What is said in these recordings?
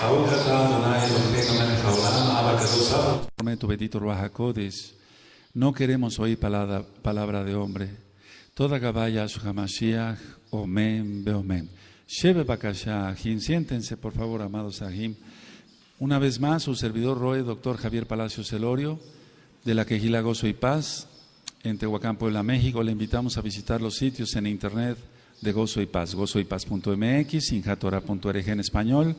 Tu no queremos oír palabra, palabra de hombre. Toda caballa su Hamashiach, omen, beomen. siéntense por favor, amados ahim Una vez más, su servidor Roe, doctor Javier Palacio Celorio, de la Quejila Gozo y Paz, en Tehuacán, Puebla, México. Le invitamos a visitar los sitios en internet de Gozo y Paz, gozoypaz.mx, injatora.org en español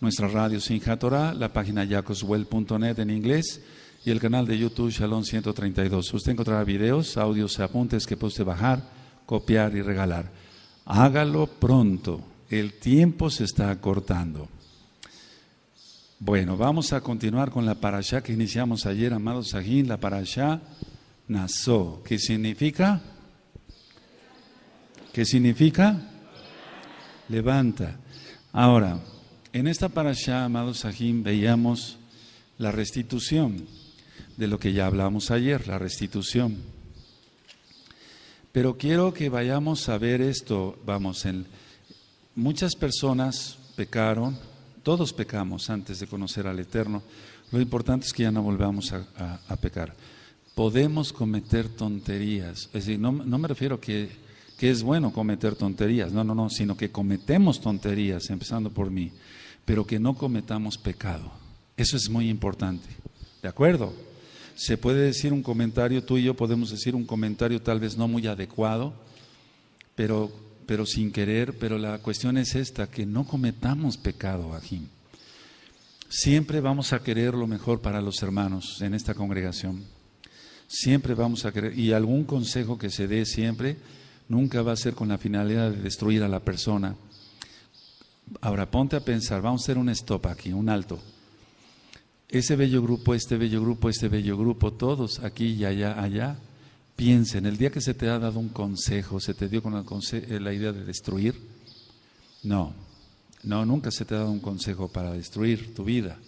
nuestra radio Sinja la página yacoswell.net en inglés y el canal de YouTube Shalom 132. Usted encontrará videos, audios y apuntes que puede bajar, copiar y regalar. Hágalo pronto, el tiempo se está acortando. Bueno, vamos a continuar con la parashá que iniciamos ayer, amados Sajín, la parashá Nasó. ¿Qué significa, ¿Qué significa levanta. Ahora, en esta parasha, amados Sahim, veíamos la restitución de lo que ya hablamos ayer, la restitución. Pero quiero que vayamos a ver esto, vamos, muchas personas pecaron, todos pecamos antes de conocer al Eterno, lo importante es que ya no volvamos a, pecar. Podemos cometer tonterías, es decir, no, no me refiero que, que es bueno cometer tonterías, no, no, no, sino que cometemos tonterías, empezando por mí pero que no cometamos pecado. Eso es muy importante. ¿De acuerdo? Se puede decir un comentario, tú y yo podemos decir un comentario tal vez no muy adecuado, pero, pero sin querer, pero la cuestión es esta, que no cometamos pecado, Ajim. Siempre vamos a querer lo mejor para los hermanos en esta congregación. Siempre vamos a querer, y algún consejo que se dé siempre, nunca va a ser con la finalidad de destruir a la persona, Ahora ponte a pensar, vamos a hacer un stop aquí, un alto. Ese bello grupo, este bello grupo, este bello grupo, todos aquí y allá, allá, piensen, el día que se te ha dado un consejo, se te dio con eh, la idea de destruir, no, no, nunca se te ha dado un consejo para destruir tu vida,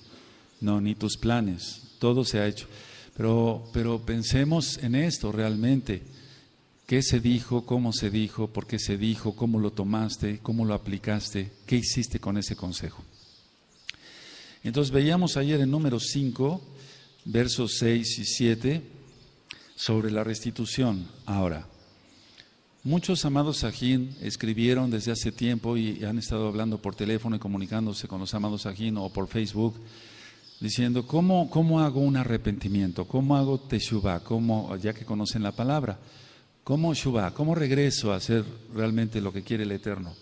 no, ni tus planes, todo se ha hecho. Pero, pero pensemos en esto realmente. ¿Qué se dijo? ¿Cómo se dijo? ¿Por qué se dijo? ¿Cómo lo tomaste? ¿Cómo lo aplicaste? ¿Qué hiciste con ese consejo? Entonces veíamos ayer en número 5, versos 6 y 7, sobre la restitución. Ahora, muchos amados sajín escribieron desde hace tiempo y han estado hablando por teléfono y comunicándose con los amados sajín o por Facebook, diciendo, ¿cómo, cómo hago un arrepentimiento? ¿Cómo hago teshuva? ¿Cómo, ya que conocen la palabra? ¿Cómo Shubá? ¿Cómo regreso a hacer realmente lo que quiere el Eterno?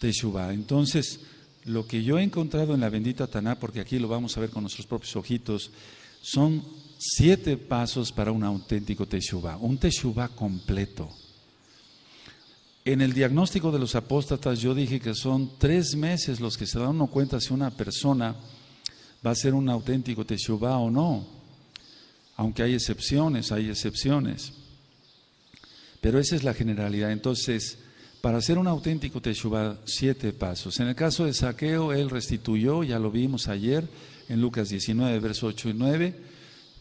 Teshuvá. Entonces, lo que yo he encontrado en la bendita Taná, porque aquí lo vamos a ver con nuestros propios ojitos, son siete pasos para un auténtico Teshuvá, un Teshuvá completo. En el diagnóstico de los apóstatas yo dije que son tres meses los que se dan uno cuenta si una persona va a ser un auténtico Teshuvá o no, aunque hay excepciones, hay excepciones. Pero esa es la generalidad. Entonces, para hacer un auténtico Teshuvah, siete pasos. En el caso de Saqueo, él restituyó, ya lo vimos ayer en Lucas 19, verso 8 y 9.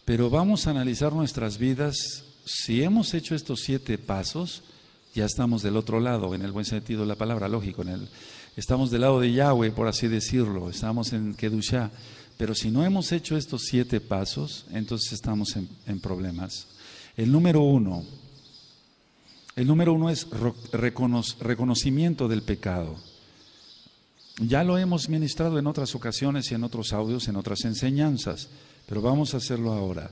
Pero vamos a analizar nuestras vidas. Si hemos hecho estos siete pasos, ya estamos del otro lado, en el buen sentido de la palabra, lógico. En el, estamos del lado de Yahweh, por así decirlo. Estamos en kedushá. Pero si no hemos hecho estos siete pasos, entonces estamos en problemas. El número uno, el número uno es reconocimiento del pecado. Ya lo hemos ministrado en otras ocasiones y en otros audios, en otras enseñanzas, pero vamos a hacerlo ahora.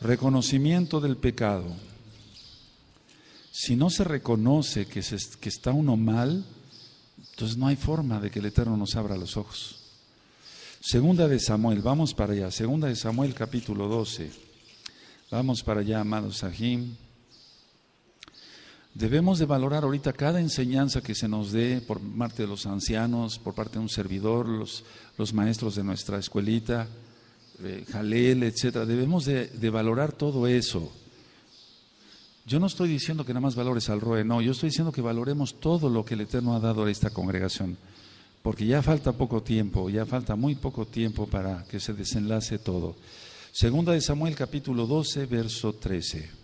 Reconocimiento del pecado. Si no se reconoce que, que está uno mal, entonces no hay forma de que el Eterno nos abra los ojos. Segunda de Samuel, vamos para allá. Segunda de Samuel capítulo 12. Vamos para allá, amados Sahim. Debemos de valorar ahorita cada enseñanza que se nos dé por parte de los ancianos, por parte de un servidor, los, maestros de nuestra escuelita, eh, Jalel, etcétera. Debemos de, valorar todo eso. Yo no estoy diciendo que nada más valores al ROE, no, yo estoy diciendo que valoremos todo lo que el Eterno ha dado a esta congregación, porque ya falta poco tiempo, ya falta muy poco tiempo para que se desenlace todo. Segunda de Samuel capítulo 12, verso 13.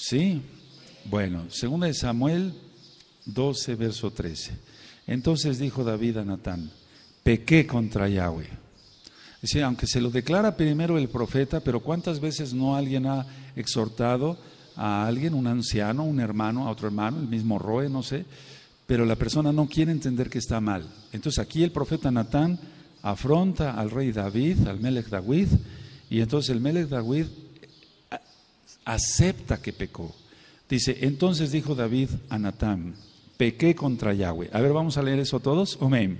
¿Sí? Bueno, segunda de Samuel 12, verso 13. Entonces dijo David a Natán, pequé contra Yahweh. Es decir, aunque se lo declara primero el profeta, pero ¿cuántas veces no alguien ha exhortado a alguien, un anciano, un hermano, a otro hermano, el mismo Roe, no sé, pero la persona no quiere entender que está mal? Entonces aquí el profeta Natán afronta al rey David, al Melech Dawid, y entonces el Melech Dawid acepta que pecó. Dice, entonces dijo David a Natán, pequé contra Yahweh. A ver, vamos a leer eso todos. Amén.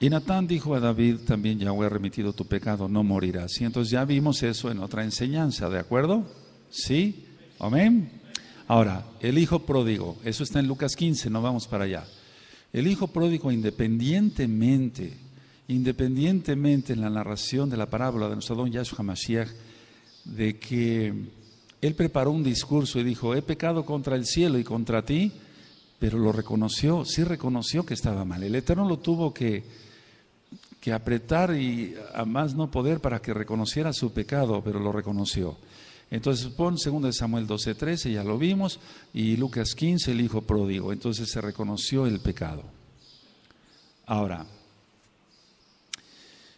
Y Natán dijo a David, también Yahweh ha remitido tu pecado, no morirás. Y entonces ya vimos eso en otra enseñanza, ¿de acuerdo? ¿Sí? Amén. Ahora, el hijo pródigo, eso está en Lucas 15, no vamos para allá. El hijo pródigo, independientemente independientemente en la narración de la parábola de nuestro don Yahshua Mashiach, de que él preparó un discurso y dijo, he pecado contra el cielo y contra ti, pero lo reconoció, sí reconoció que estaba mal. El Eterno lo tuvo que, que apretar y a más no poder para que reconociera su pecado, pero lo reconoció. Entonces pon de Samuel 12, 13, ya lo vimos, y Lucas 15, el hijo pródigo. Entonces se reconoció el pecado. Ahora,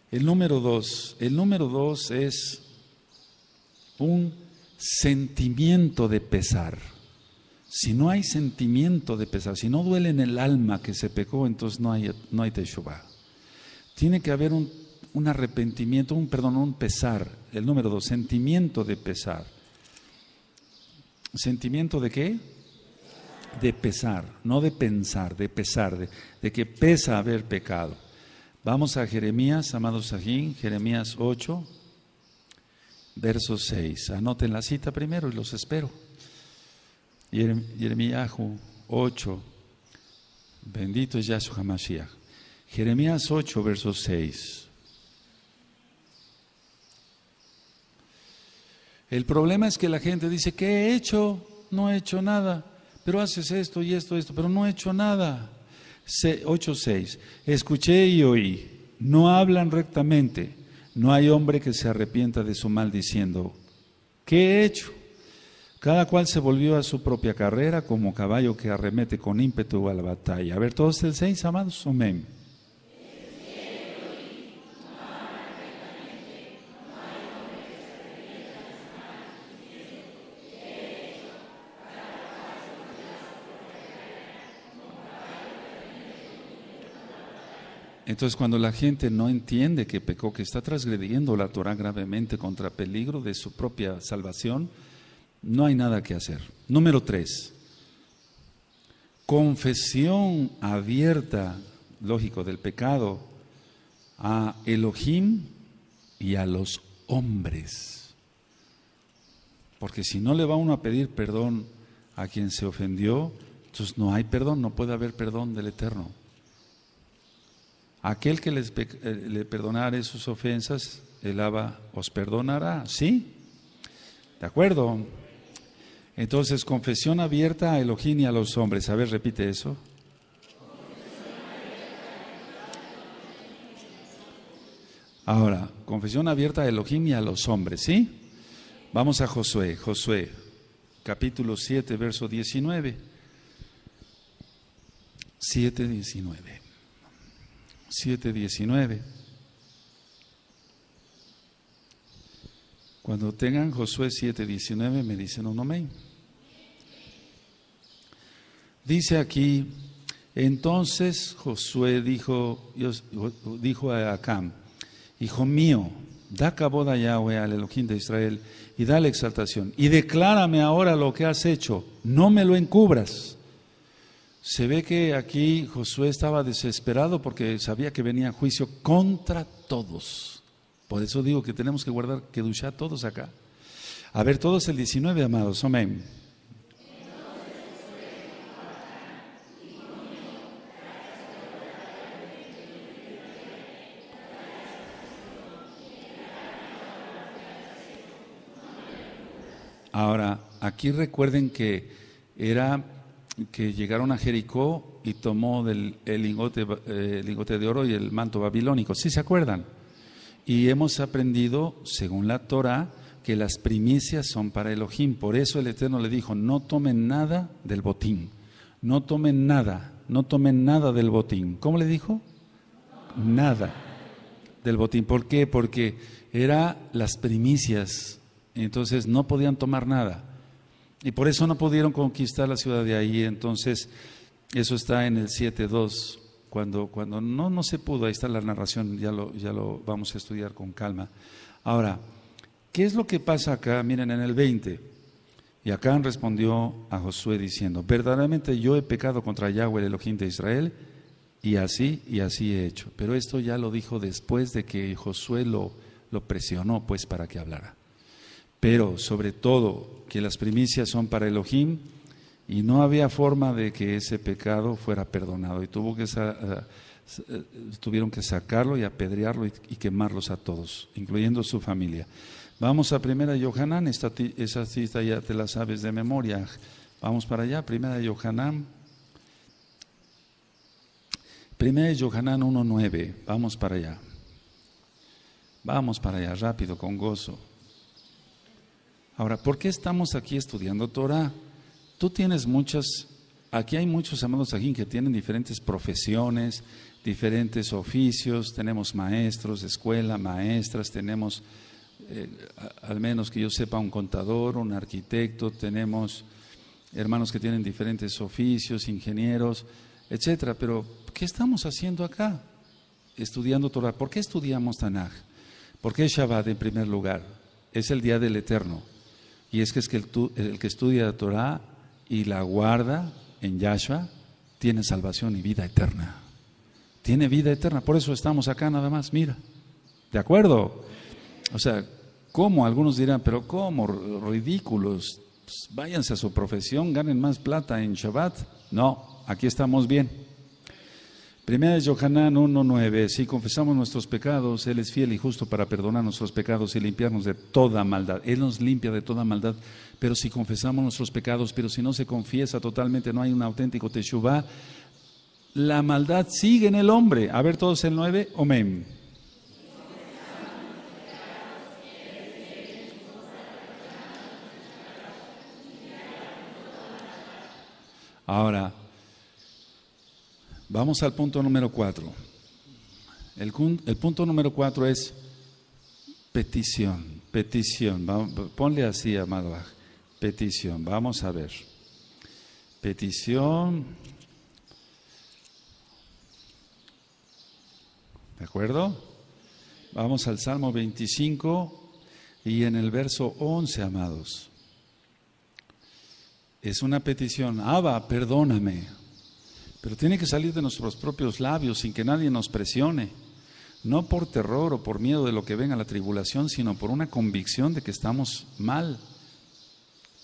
el número dos, el número dos es un sentimiento de pesar. Si no hay sentimiento de pesar, si no duele en el alma que se pecó, entonces no hay, no hay teshuvah. Tiene que haber un, un arrepentimiento, un perdón, un pesar. El número dos, sentimiento de pesar. ¿Sentimiento de qué? De pesar, no de pensar, de pesar, de que pesa haber pecado. Vamos a Jeremías, amados Sajín, Jeremías 8, verso 6. Anoten la cita primero y los espero. Jeremías 8, bendito es Yahshua Hamashiach, Jeremías 8, versos 6. El problema es que la gente dice, ¿qué he hecho? No he hecho nada, pero haces esto y esto, y esto, pero no he hecho nada. 8.6. Escuché y oí, no hablan rectamente, no hay hombre que se arrepienta de su mal diciendo, ¿qué he hecho? Cada cual se volvió a su propia carrera como caballo que arremete con ímpetu a la batalla. A ver, todos el 6, amados, amén. Entonces, cuando la gente no entiende que pecó, que está transgrediendo la Torah gravemente contra peligro de su propia salvación, no hay nada que hacer. Número tres, confesión abierta, lógico, del pecado a Elohim y a los hombres. Porque si no le va uno a pedir perdón a quien se ofendió, entonces no hay perdón, no puede haber perdón del Eterno. Aquel que eh, le perdonare sus ofensas, el Abba os perdonará, ¿sí? ¿De acuerdo? Entonces, confesión abierta a Elohim y a los hombres. A ver, repite eso. Ahora, confesión abierta a Elohim y a los hombres, ¿sí? Vamos a Josué, Josué, capítulo 7, verso 19. 7, 19. 7:19. Cuando tengan Josué 7:19 me dicen un amén. Dice aquí, entonces Josué dijo, dijo a Acán hijo mío, da cabo a Yahweh, al Elohim de Israel, y da la exaltación, y declárame ahora lo que has hecho, no me lo encubras. Se ve que aquí Josué estaba desesperado porque sabía que venía juicio contra todos. Por eso digo que tenemos que guardar que duchar todos acá. A ver, todos el 19, amados. Amén. Ahora, aquí recuerden que era que llegaron a Jericó y tomó del, el, lingote, eh, lingote de oro y el manto babilónico. ¿Sí se acuerdan? Y hemos aprendido, según la Torah, que las primicias son para Elohim. Por eso el Eterno le dijo, no tomen nada del botín, no tomen nada, no tomen nada del botín. ¿Cómo le dijo? Nada del botín. ¿Por qué? Porque era las primicias, entonces no podían tomar nada. Y por eso no pudieron conquistar la ciudad de ahí. Entonces, eso está en el 7.2. Cuando, cuando no, no se pudo, ahí está la narración, ya lo, ya lo vamos a estudiar con calma. Ahora, ¿qué es lo que pasa acá? Miren, en el 20. Y Acán respondió a Josué diciendo, verdaderamente yo he pecado contra Yahweh, el Elohim de Israel, y así y así he hecho. Pero esto ya lo dijo después de que Josué lo, lo presionó pues para que hablara pero sobre todo que las primicias son para Elohim y no había forma de que ese pecado fuera perdonado y tuvo que eh, tuvieron que sacarlo y apedrearlo y, quemarlos a todos, incluyendo su familia. Vamos a primera Yohanan, esa cita ya te la sabes de memoria. Vamos para allá, primera Yohanan. Primera Yohanan 1.9, vamos para allá. Vamos para allá, rápido, con gozo. Ahora, ¿por qué estamos aquí estudiando Torah? Tú tienes muchas, aquí hay muchos amados aquí que tienen diferentes profesiones, diferentes oficios, tenemos maestros, escuela, maestras, tenemos, eh, al menos que yo sepa, un contador, un arquitecto, tenemos hermanos que tienen diferentes oficios, ingenieros, etcétera. Pero, ¿qué estamos haciendo acá? Estudiando Torah. ¿Por qué estudiamos Tanaj? ¿Por qué Shabbat en primer lugar? Es el día del Eterno. Y es que, es que el, que estudia la Torah y la guarda en Yahshua tiene salvación y vida eterna. Tiene vida eterna. Por eso estamos acá nada más. Mira. ¿De acuerdo? O sea, ¿cómo? Algunos dirán, pero ¿cómo? Ridículos. Pues, váyanse a su profesión, ganen más plata en Shabbat. No, aquí estamos bien. Primera de Johanán 1.9. Si confesamos nuestros pecados, Él es fiel y justo para perdonar nuestros pecados y limpiarnos de toda maldad. Él nos limpia de toda maldad. Pero si confesamos nuestros pecados, pero si no se confiesa totalmente, no hay un auténtico Teshuvah, la maldad sigue en el hombre. A ver todos el 9. Amén. Ahora, Vamos al punto número cuatro. El, punto número cuatro es petición, petición. ponle así, amado. Petición, vamos a ver. Petición. ¿De acuerdo? Vamos al Salmo 25 y en el verso 11, amados. Es una petición. Abba, perdóname. Pero tiene que salir de nuestros propios labios sin que nadie nos presione. No por terror o por miedo de lo que venga la tribulación, sino por una convicción de que estamos mal.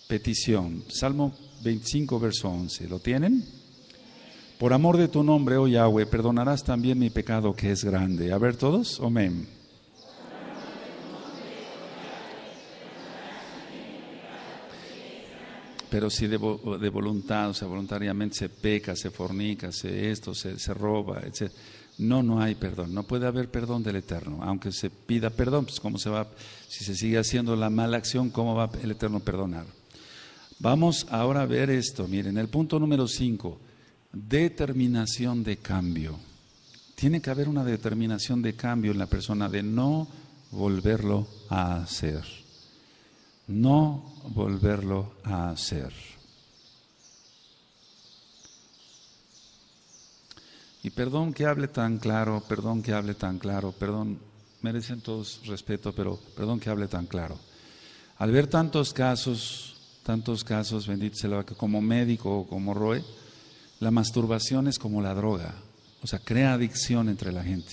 Petición. Salmo 25, verso 11. ¿Lo tienen? Por amor de tu nombre, oh Yahweh, perdonarás también mi pecado que es grande. A ver todos. Amén. pero si de, voluntad, o sea, voluntariamente se peca, se fornica, se esto, se, roba, etc. No, no hay perdón, no puede haber perdón del Eterno, aunque se pida perdón, pues cómo se va, si se sigue haciendo la mala acción, ¿cómo va el Eterno a perdonar? Vamos ahora a ver esto, miren, el punto número 5, determinación de cambio. Tiene que haber una determinación de cambio en la persona de no volverlo a hacer no volverlo a hacer. Y perdón que hable tan claro, perdón que hable tan claro, perdón, merecen todos respeto, pero perdón que hable tan claro. Al ver tantos casos, tantos casos, bendito sea la como médico o como Roe, la masturbación es como la droga, o sea, crea adicción entre la gente.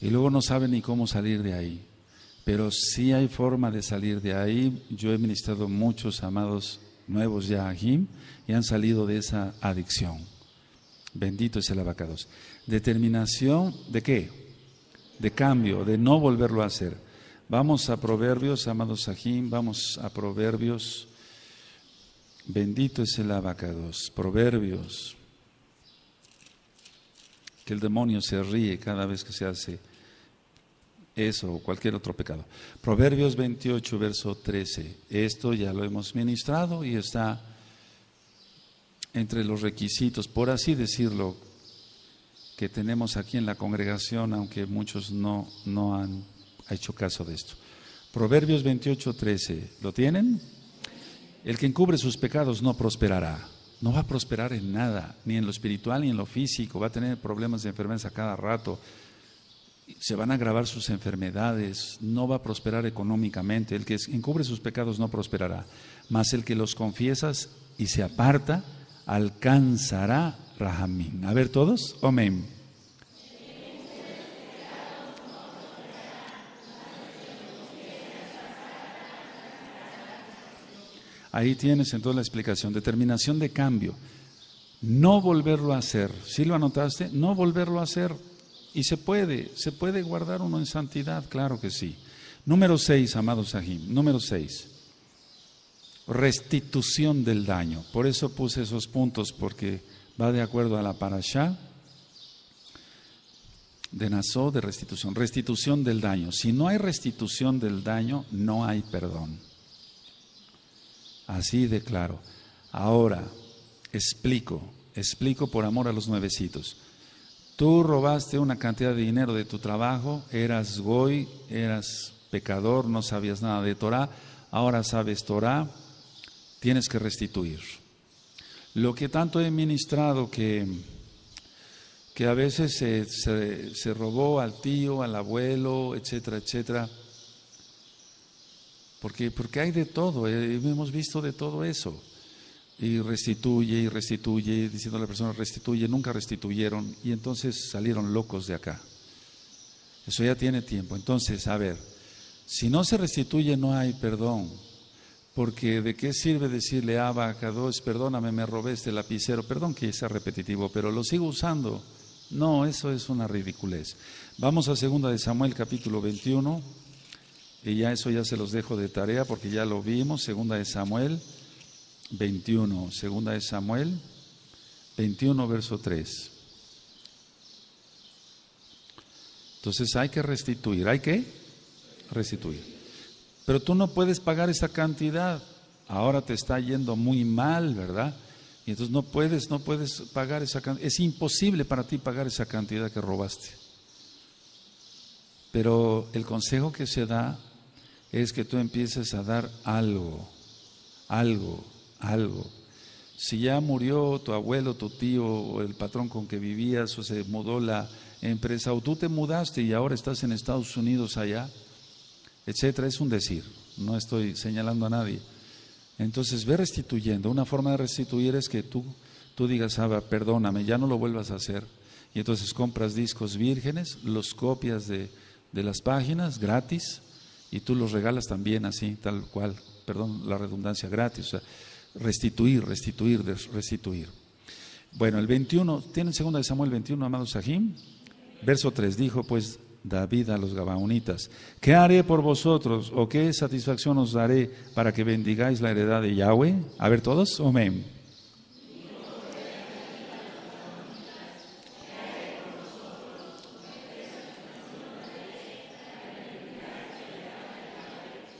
Y luego no sabe ni cómo salir de ahí pero sí hay forma de salir de ahí. Yo he ministrado muchos amados nuevos ya a y han salido de esa adicción. Bendito es el abacados. Determinación de qué? De cambio, de no volverlo a hacer. Vamos a Proverbios, amados Jim, vamos a Proverbios. Bendito es el abacados. Proverbios. Que el demonio se ríe cada vez que se hace eso o cualquier otro pecado. Proverbios 28, verso 13. Esto ya lo hemos ministrado y está entre los requisitos, por así decirlo, que tenemos aquí en la congregación, aunque muchos no, no han hecho caso de esto. Proverbios 28, 13. ¿Lo tienen? El que encubre sus pecados no prosperará. No va a prosperar en nada, ni en lo espiritual ni en lo físico. Va a tener problemas de enfermedad a cada rato se van a agravar sus enfermedades, no va a prosperar económicamente, el que encubre sus pecados no prosperará, mas el que los confiesas y se aparta, alcanzará Rahamín. A ver todos, amén. Ahí tienes en toda la explicación, determinación de cambio. No volverlo a hacer. si lo anotaste? No volverlo a hacer. Y se puede, se puede guardar uno en santidad, claro que sí. Número seis amado Sahim, número 6. Restitución del daño. Por eso puse esos puntos, porque va de acuerdo a la parashá de Nazó de restitución. Restitución del daño. Si no hay restitución del daño, no hay perdón. Así declaro Ahora, explico, explico por amor a los nuevecitos. Tú robaste una cantidad de dinero de tu trabajo, eras goy, eras pecador, no sabías nada de Torah, ahora sabes Torah, tienes que restituir. Lo que tanto he ministrado que, que a veces se, se robó al tío, al abuelo, etcétera, etcétera, porque, porque hay de todo, eh, hemos visto de todo eso y restituye y restituye, diciendo a la persona restituye, nunca restituyeron y entonces salieron locos de acá. Eso ya tiene tiempo. Entonces, a ver, si no se restituye no hay perdón, porque de qué sirve decirle a dos perdóname, me robé este lapicero, perdón que sea repetitivo, pero lo sigo usando. No, eso es una ridiculez. Vamos a segunda de Samuel capítulo 21 y ya eso ya se los dejo de tarea porque ya lo vimos, segunda de Samuel 21, segunda de Samuel, 21, verso 3. Entonces hay que restituir, hay que restituir. Pero tú no puedes pagar esa cantidad. Ahora te está yendo muy mal, ¿verdad? Y entonces no puedes, no puedes pagar esa cantidad. Es imposible para ti pagar esa cantidad que robaste. Pero el consejo que se da es que tú empieces a dar algo, algo, algo. Si ya murió tu abuelo, tu tío, o el patrón con que vivías, o se mudó la empresa, o tú te mudaste y ahora estás en Estados Unidos allá, etcétera, es un decir. No estoy señalando a nadie. Entonces, ve restituyendo. Una forma de restituir es que tú, tú digas, ah, perdóname, ya no lo vuelvas a hacer. Y entonces compras discos vírgenes, los copias de, de las páginas gratis y tú los regalas también así, tal cual, perdón la redundancia, gratis. O restituir, restituir, restituir. Bueno, el 21, tienen segunda de Samuel 21, amado Sahim, verso 3, dijo pues David a los Gabaonitas, ¿qué haré por vosotros o qué satisfacción os daré para que bendigáis la heredad de Yahweh? A ver todos, amén.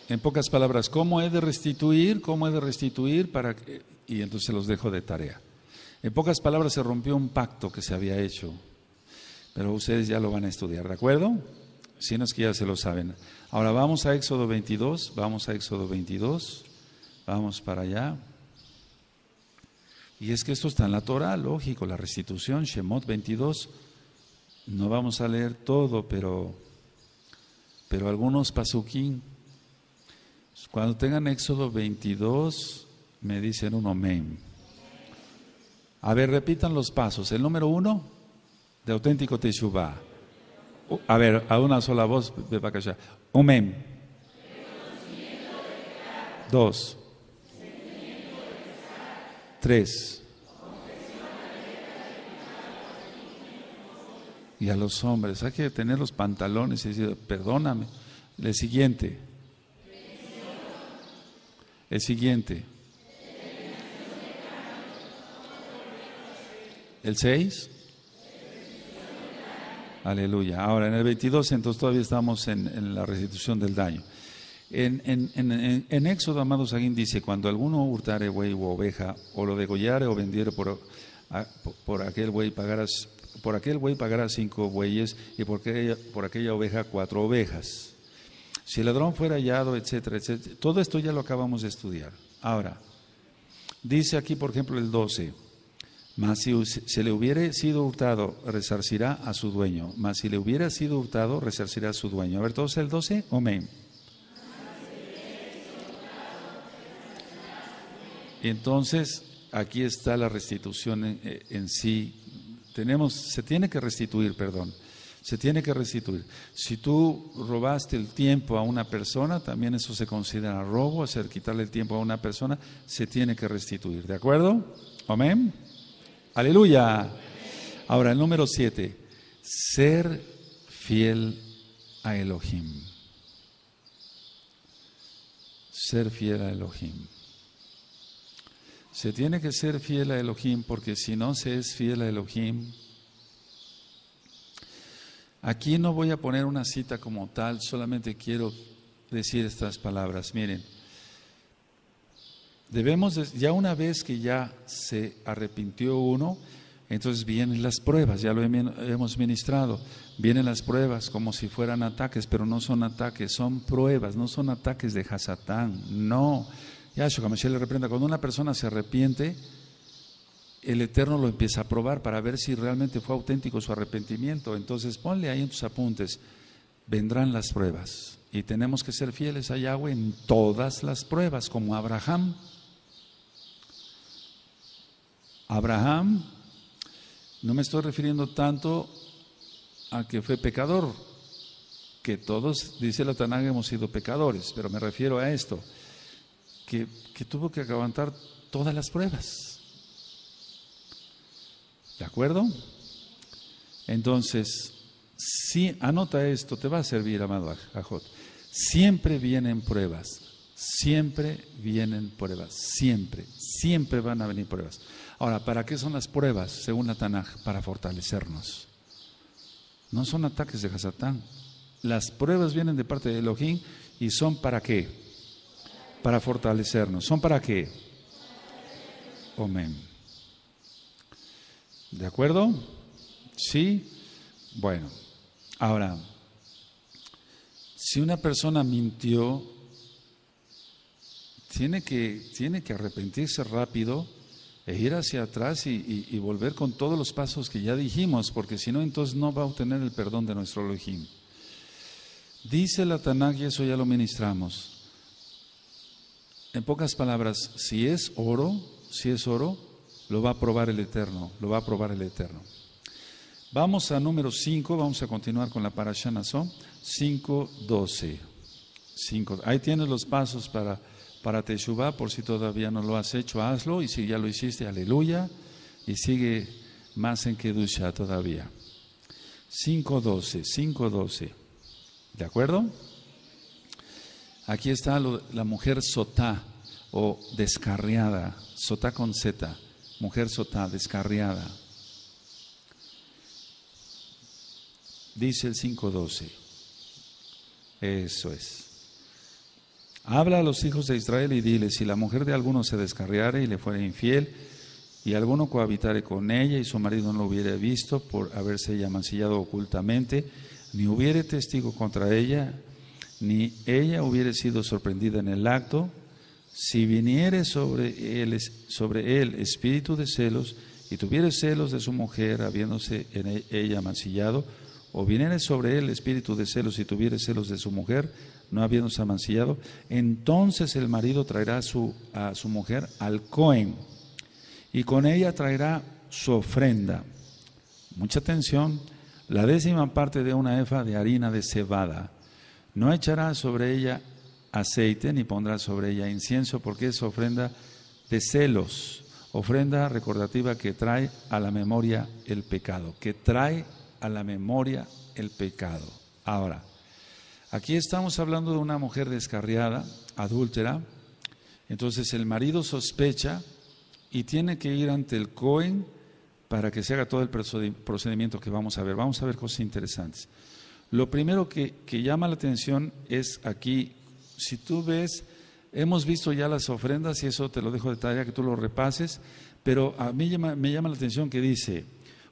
En pocas palabras, ¿cómo he de restituir? ¿Cómo he de restituir? Para... Y entonces los dejo de tarea. En pocas palabras, se rompió un pacto que se había hecho. Pero ustedes ya lo van a estudiar, ¿de acuerdo? Si no es que ya se lo saben. Ahora vamos a Éxodo 22, vamos a Éxodo 22, vamos para allá. Y es que esto está en la Torah, lógico, la restitución, Shemot 22. No vamos a leer todo, pero, pero algunos pasuquín pues cuando tengan Éxodo 22, me dicen un amén. A ver, repitan los pasos. El número uno, de auténtico Teshuvah. A ver, a una sola voz, de Amén. Dos. Tres. Y a los hombres, hay que tener los pantalones y decir, perdóname. El siguiente. El siguiente. El 6. Aleluya. Ahora, en el 22, entonces todavía estamos en, la restitución del daño. En, en, en Éxodo, amados, alguien dice, cuando alguno hurtare buey u oveja, o lo degollare o vendiere por, por aquel buey, pagarás, por aquel buey pagará cinco bueyes, y por aquella, por aquella oveja cuatro ovejas si el ladrón fuera hallado, etcétera, etcétera. Todo esto ya lo acabamos de estudiar. Ahora, dice aquí, por ejemplo, el 12, mas si se le hubiere sido hurtado, resarcirá a su dueño, mas si le hubiera sido hurtado, resarcirá a su dueño. A ver, todos el 12, amén. Entonces, aquí está la restitución en, eh, en sí. Tenemos, se tiene que restituir, perdón se tiene que restituir. Si tú robaste el tiempo a una persona, también eso se considera robo, hacer quitarle el tiempo a una persona, se tiene que restituir. ¿De acuerdo? Amén. Aleluya. Ahora, el número siete, ser fiel a Elohim. Ser fiel a Elohim. Se tiene que ser fiel a Elohim porque si no se es fiel a Elohim, Aquí no voy a poner una cita como tal, solamente quiero decir estas palabras. Miren, debemos, ya una vez que ya se arrepintió uno, entonces vienen las pruebas, ya lo hemos ministrado, vienen las pruebas como si fueran ataques, pero no son ataques, son pruebas, no son ataques de Hasatán, no. ya se le reprenda, cuando una persona se arrepiente, el Eterno lo empieza a probar para ver si realmente fue auténtico su arrepentimiento. Entonces ponle ahí en tus apuntes, vendrán las pruebas y tenemos que ser fieles a Yahweh en todas las pruebas, como Abraham. Abraham, no me estoy refiriendo tanto a que fue pecador, que todos, dice la Tanaga, hemos sido pecadores, pero me refiero a esto, que, que tuvo que aguantar todas las pruebas ¿De acuerdo? Entonces, si anota esto, te va a servir, amado Ajot. Siempre vienen pruebas, siempre vienen pruebas, siempre, siempre van a venir pruebas. Ahora, ¿para qué son las pruebas, según la Tanaj? Para fortalecernos. No son ataques de Hasatán. Las pruebas vienen de parte de Elohim y son para qué? Para fortalecernos. ¿Son para qué? Amén. ¿De acuerdo? ¿Sí? Bueno, ahora, si una persona mintió, tiene que, tiene que arrepentirse rápido e ir hacia atrás y, volver con todos los pasos que ya dijimos, porque si no, entonces no va a obtener el perdón de nuestro Elohim. Dice la Tanakh, y eso ya lo ministramos. En pocas palabras, si es oro, si es oro, lo va a probar el Eterno, lo va a probar el Eterno. Vamos a número 5, vamos a continuar con la Parashana, Nazón, 5, 12. 5. Ahí tienes los pasos para, para por si todavía no lo has hecho, hazlo, y si ya lo hiciste, aleluya, y sigue más en Kedusha todavía. 5, 12. ¿De acuerdo? Aquí está la mujer sotá o descarriada, sotá con Zeta mujer sota descarriada. Dice el 5.12. Eso es. Habla a los hijos de Israel y dile, si la mujer de alguno se descarriare y le fuere infiel, y alguno cohabitare con ella y su marido no lo hubiere visto por haberse ella ocultamente, ni hubiere testigo contra ella, ni ella hubiere sido sorprendida en el acto, si viniere sobre él, sobre él espíritu de celos, y tuviere celos de su mujer, habiéndose en e, ella amancillado o viniere sobre él espíritu de celos y tuviere celos de su mujer, no habiéndose amancillado, entonces el marido traerá a su, a su mujer al Cohen y con ella traerá su ofrenda. Mucha atención, la décima parte de una efa de harina de cebada. No echará sobre ella aceite ni pondrá sobre ella incienso, porque es ofrenda de celos, ofrenda recordativa que trae a la memoria el pecado, que trae a la memoria el pecado. Ahora, aquí estamos hablando de una mujer descarriada, adúltera, entonces el marido sospecha y tiene que ir ante el Cohen para que se haga todo el procedimiento que vamos a ver. Vamos a ver cosas interesantes. Lo primero que, que llama la atención es aquí si tú ves, hemos visto ya las ofrendas y eso te lo dejo de tarea que tú lo repases, pero a mí me llama la atención que dice,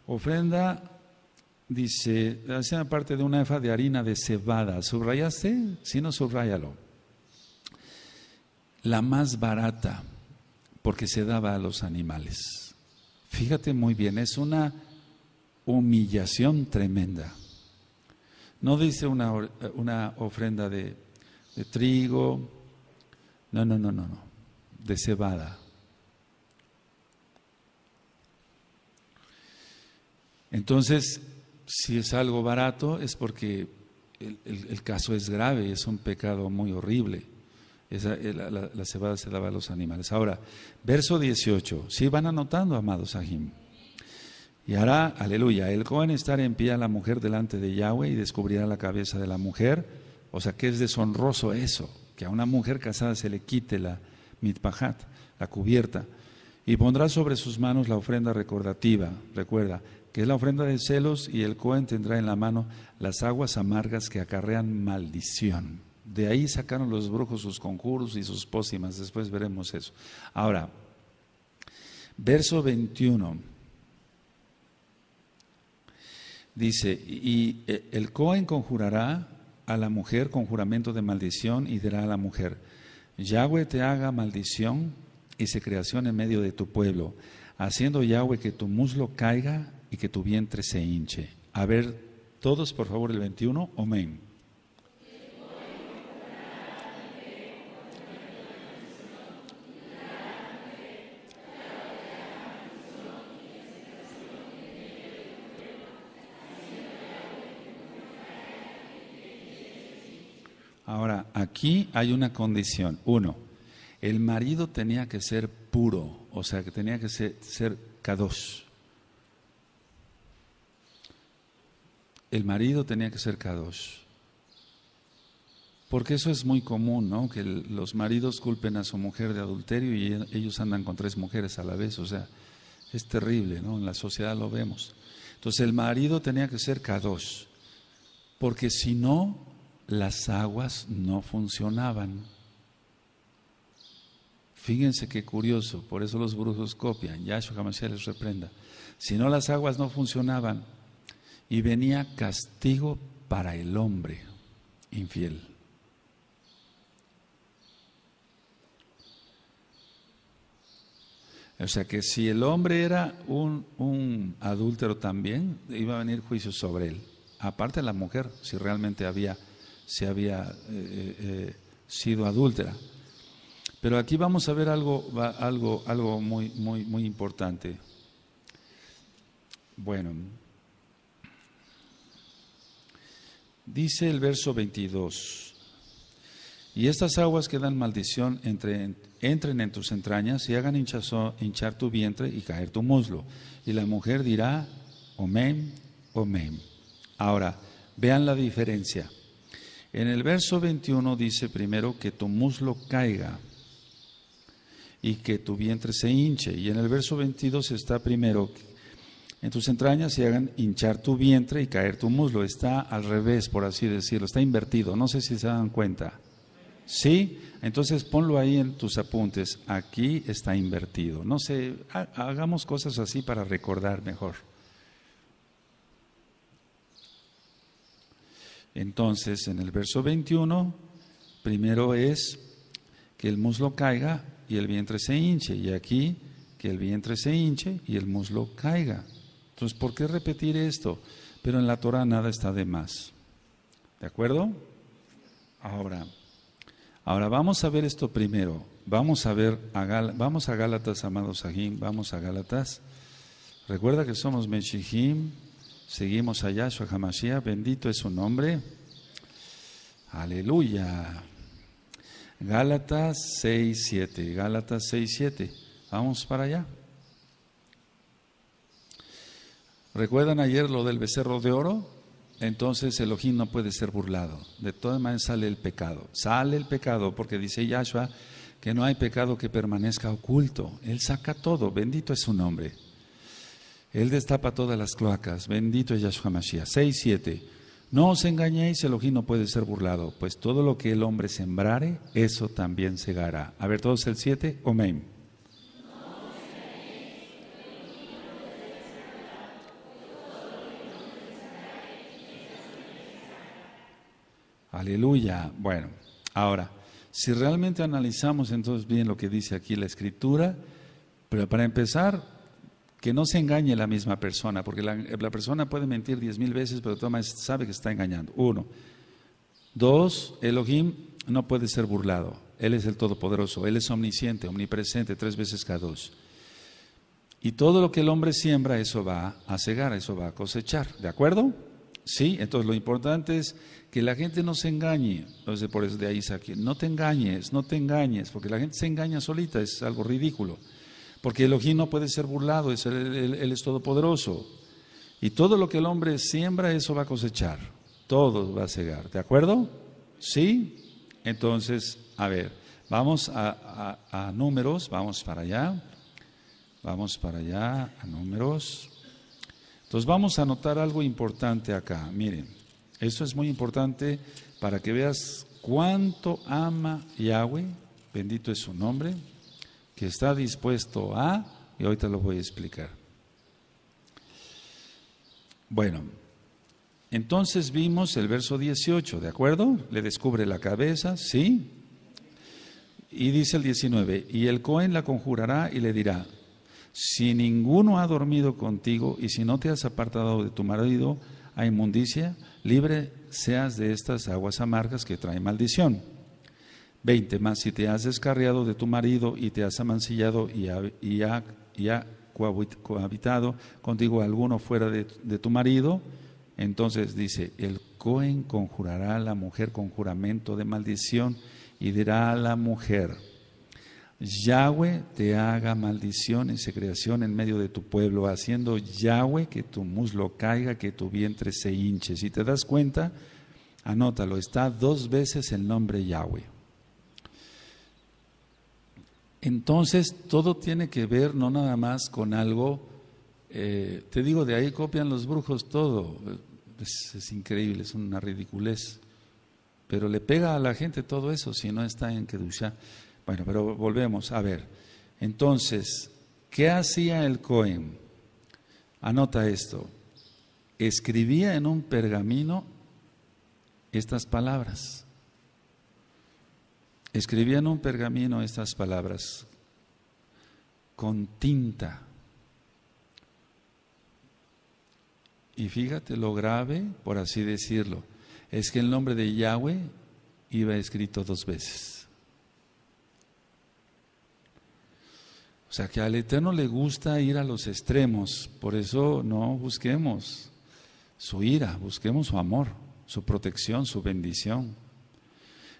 ofrenda, dice, hace parte de una efa de harina de cebada, ¿subrayaste? Si no, subrayalo. La más barata, porque se daba a los animales. Fíjate muy bien, es una humillación tremenda. No dice una, una ofrenda de de trigo, no, no, no, no, no, de cebada. Entonces, si es algo barato es porque el, caso es grave, es un pecado muy horrible. Esa, eh, la, cebada se daba a los animales. Ahora, verso 18. Si van anotando, amados Ahim, Y hará, aleluya, el joven estar en pie a la mujer delante de Yahweh y descubrirá la cabeza de la mujer o sea que es deshonroso eso, que a una mujer casada se le quite la mitpajat, la cubierta, y pondrá sobre sus manos la ofrenda recordativa, recuerda, que es la ofrenda de celos, y el Cohen tendrá en la mano las aguas amargas que acarrean maldición. De ahí sacaron los brujos sus conjuros y sus pócimas, después veremos eso. Ahora, verso 21. Dice, y eh, el Cohen conjurará a la mujer con juramento de maldición y dirá a la mujer, Yahweh te haga maldición y se creación en medio de tu pueblo, haciendo Yahweh que tu muslo caiga y que tu vientre se hinche. A ver, todos por favor el 21, amén. Ahora, aquí hay una condición. Uno, el marido tenía que ser puro, o sea, que tenía que ser, ser k El marido tenía que ser k Porque eso es muy común, ¿no? Que los maridos culpen a su mujer de adulterio y ellos andan con tres mujeres a la vez, o sea, es terrible, ¿no? En la sociedad lo vemos. Entonces el marido tenía que ser k porque si no, las aguas no funcionaban. Fíjense qué curioso, por eso los brujos copian, Yahshua se les reprenda. Si no, las aguas no funcionaban y venía castigo para el hombre infiel. O sea que si el hombre era un, un adúltero también, iba a venir juicio sobre él. Aparte de la mujer, si realmente había se había eh, eh, eh, sido adúltera. Pero aquí vamos a ver algo, algo, algo muy, muy, muy importante. Bueno, dice el verso 22, y estas aguas que dan maldición entre, entren en tus entrañas y hagan hinchar tu vientre y caer tu muslo. Y la mujer dirá, Omen, Omen. Ahora, vean la diferencia. En el verso 21 dice primero que tu muslo caiga y que tu vientre se hinche. Y en el verso 22 está primero en tus entrañas se hagan hinchar tu vientre y caer tu muslo. Está al revés, por así decirlo, está invertido. No sé si se dan cuenta. ¿Sí? Entonces ponlo ahí en tus apuntes. Aquí está invertido. No sé, hagamos cosas así para recordar mejor. Entonces, en el verso 21, primero es que el muslo caiga y el vientre se hinche, y aquí que el vientre se hinche y el muslo caiga. Entonces, ¿por qué repetir esto? Pero en la Torah nada está de más. ¿De acuerdo? Ahora, ahora vamos a ver esto primero. Vamos a ver, a vamos a Gálatas, amados Sahim, vamos a Gálatas. Recuerda que somos Meshihim, Seguimos a Yahshua Hamashiach, bendito es su nombre. Aleluya. Gálatas 67 Gálatas 67 Vamos para allá. ¿Recuerdan ayer lo del becerro de oro? Entonces Elohim no puede ser burlado. De todas maneras sale el pecado. Sale el pecado porque dice Yahshua que no hay pecado que permanezca oculto. Él saca todo. Bendito es su nombre. Él destapa todas las cloacas. Bendito es Yahshua Mashiach. 6, 7. No os engañéis, el ojín no puede ser burlado, pues todo lo que el hombre sembrare, eso también segará. A ver, todos el 7, Omeim. Aleluya. Bueno, ahora, si realmente analizamos entonces bien lo que dice aquí la escritura, pero para empezar, que no se engañe la misma persona, porque la, persona puede mentir diez mil veces, pero toma, sabe que está engañando. Uno. Dos, Elohim no puede ser burlado. Él es el Todopoderoso, Él es omnisciente, omnipresente, tres veces cada dos. Y todo lo que el hombre siembra, eso va a cegar, eso va a cosechar. ¿De acuerdo? Sí, entonces lo importante es que la gente no se engañe. Entonces, por eso de ahí aquí. no te engañes, no te engañes, porque la gente se engaña solita, es algo ridículo. Porque Elohim no puede ser burlado, él, es todopoderoso. Y todo lo que el hombre siembra, eso va a cosechar. Todo va a cegar. ¿De acuerdo? ¿Sí? Entonces, a ver, vamos a, números, vamos para allá. Vamos para allá, a números. Entonces vamos a notar algo importante acá. Miren, esto es muy importante para que veas cuánto ama Yahweh, bendito es su nombre que está dispuesto a, y hoy te lo voy a explicar. Bueno, entonces vimos el verso 18, ¿de acuerdo? Le descubre la cabeza, ¿sí? Y dice el 19, y el Cohen la conjurará y le dirá, si ninguno ha dormido contigo y si no te has apartado de tu marido a inmundicia, libre seas de estas aguas amargas que traen maldición. 20. más, si te has descarriado de tu marido y te has amancillado y ha, cohabitado contigo alguno fuera de, tu marido, entonces dice, el Cohen conjurará a la mujer con juramento de maldición y dirá a la mujer, Yahweh te haga maldición y secreación en medio de tu pueblo, haciendo Yahweh que tu muslo caiga, que tu vientre se hinche. Si te das cuenta, anótalo, está dos veces el nombre Yahweh. Entonces, todo tiene que ver no nada más con algo, eh, te digo, de ahí copian los brujos todo, es, increíble, es una ridiculez, pero le pega a la gente todo eso si no está en Kedusha. Bueno, pero volvemos, a ver, entonces, ¿qué hacía el Cohen? Anota esto, escribía en un pergamino estas palabras escribía en un pergamino estas palabras con tinta. Y fíjate lo grave, por así decirlo, es que el nombre de Yahweh iba escrito dos veces. O sea que al Eterno le gusta ir a los extremos, por eso no busquemos su ira, busquemos su amor, su protección, su bendición.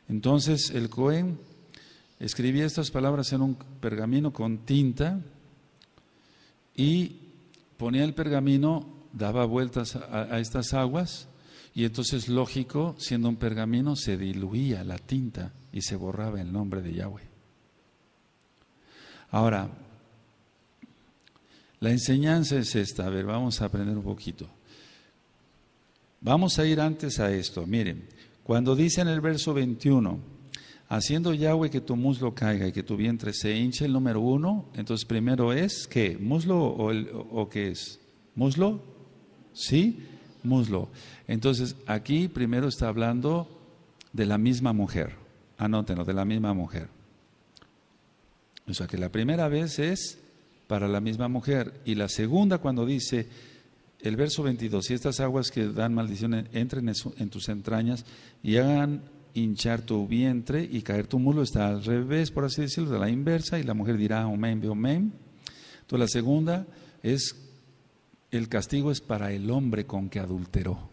Entonces el Cohen escribía estas palabras en un pergamino con tinta y ponía el pergamino, daba vueltas a, estas aguas y entonces, lógico, siendo un pergamino, se diluía la tinta y se borraba el nombre de Yahweh. Ahora, la enseñanza es esta, a ver, vamos a aprender un poquito. Vamos a ir antes a esto, miren, cuando dice en el verso 21, haciendo Yahweh que tu muslo caiga y que tu vientre se hinche, el número uno, entonces primero es que muslo o, el, o qué es muslo, sí, muslo. Entonces aquí primero está hablando de la misma mujer, anótenlo, de la misma mujer. O sea que la primera vez es para la misma mujer y la segunda cuando dice el verso 22, si estas aguas que dan maldición entren en tus entrañas y hagan hinchar tu vientre y caer tu mulo, está al revés, por así decirlo, de la inversa, y la mujer dirá, omen, ve omen. Entonces la segunda es, el castigo es para el hombre con que adulteró.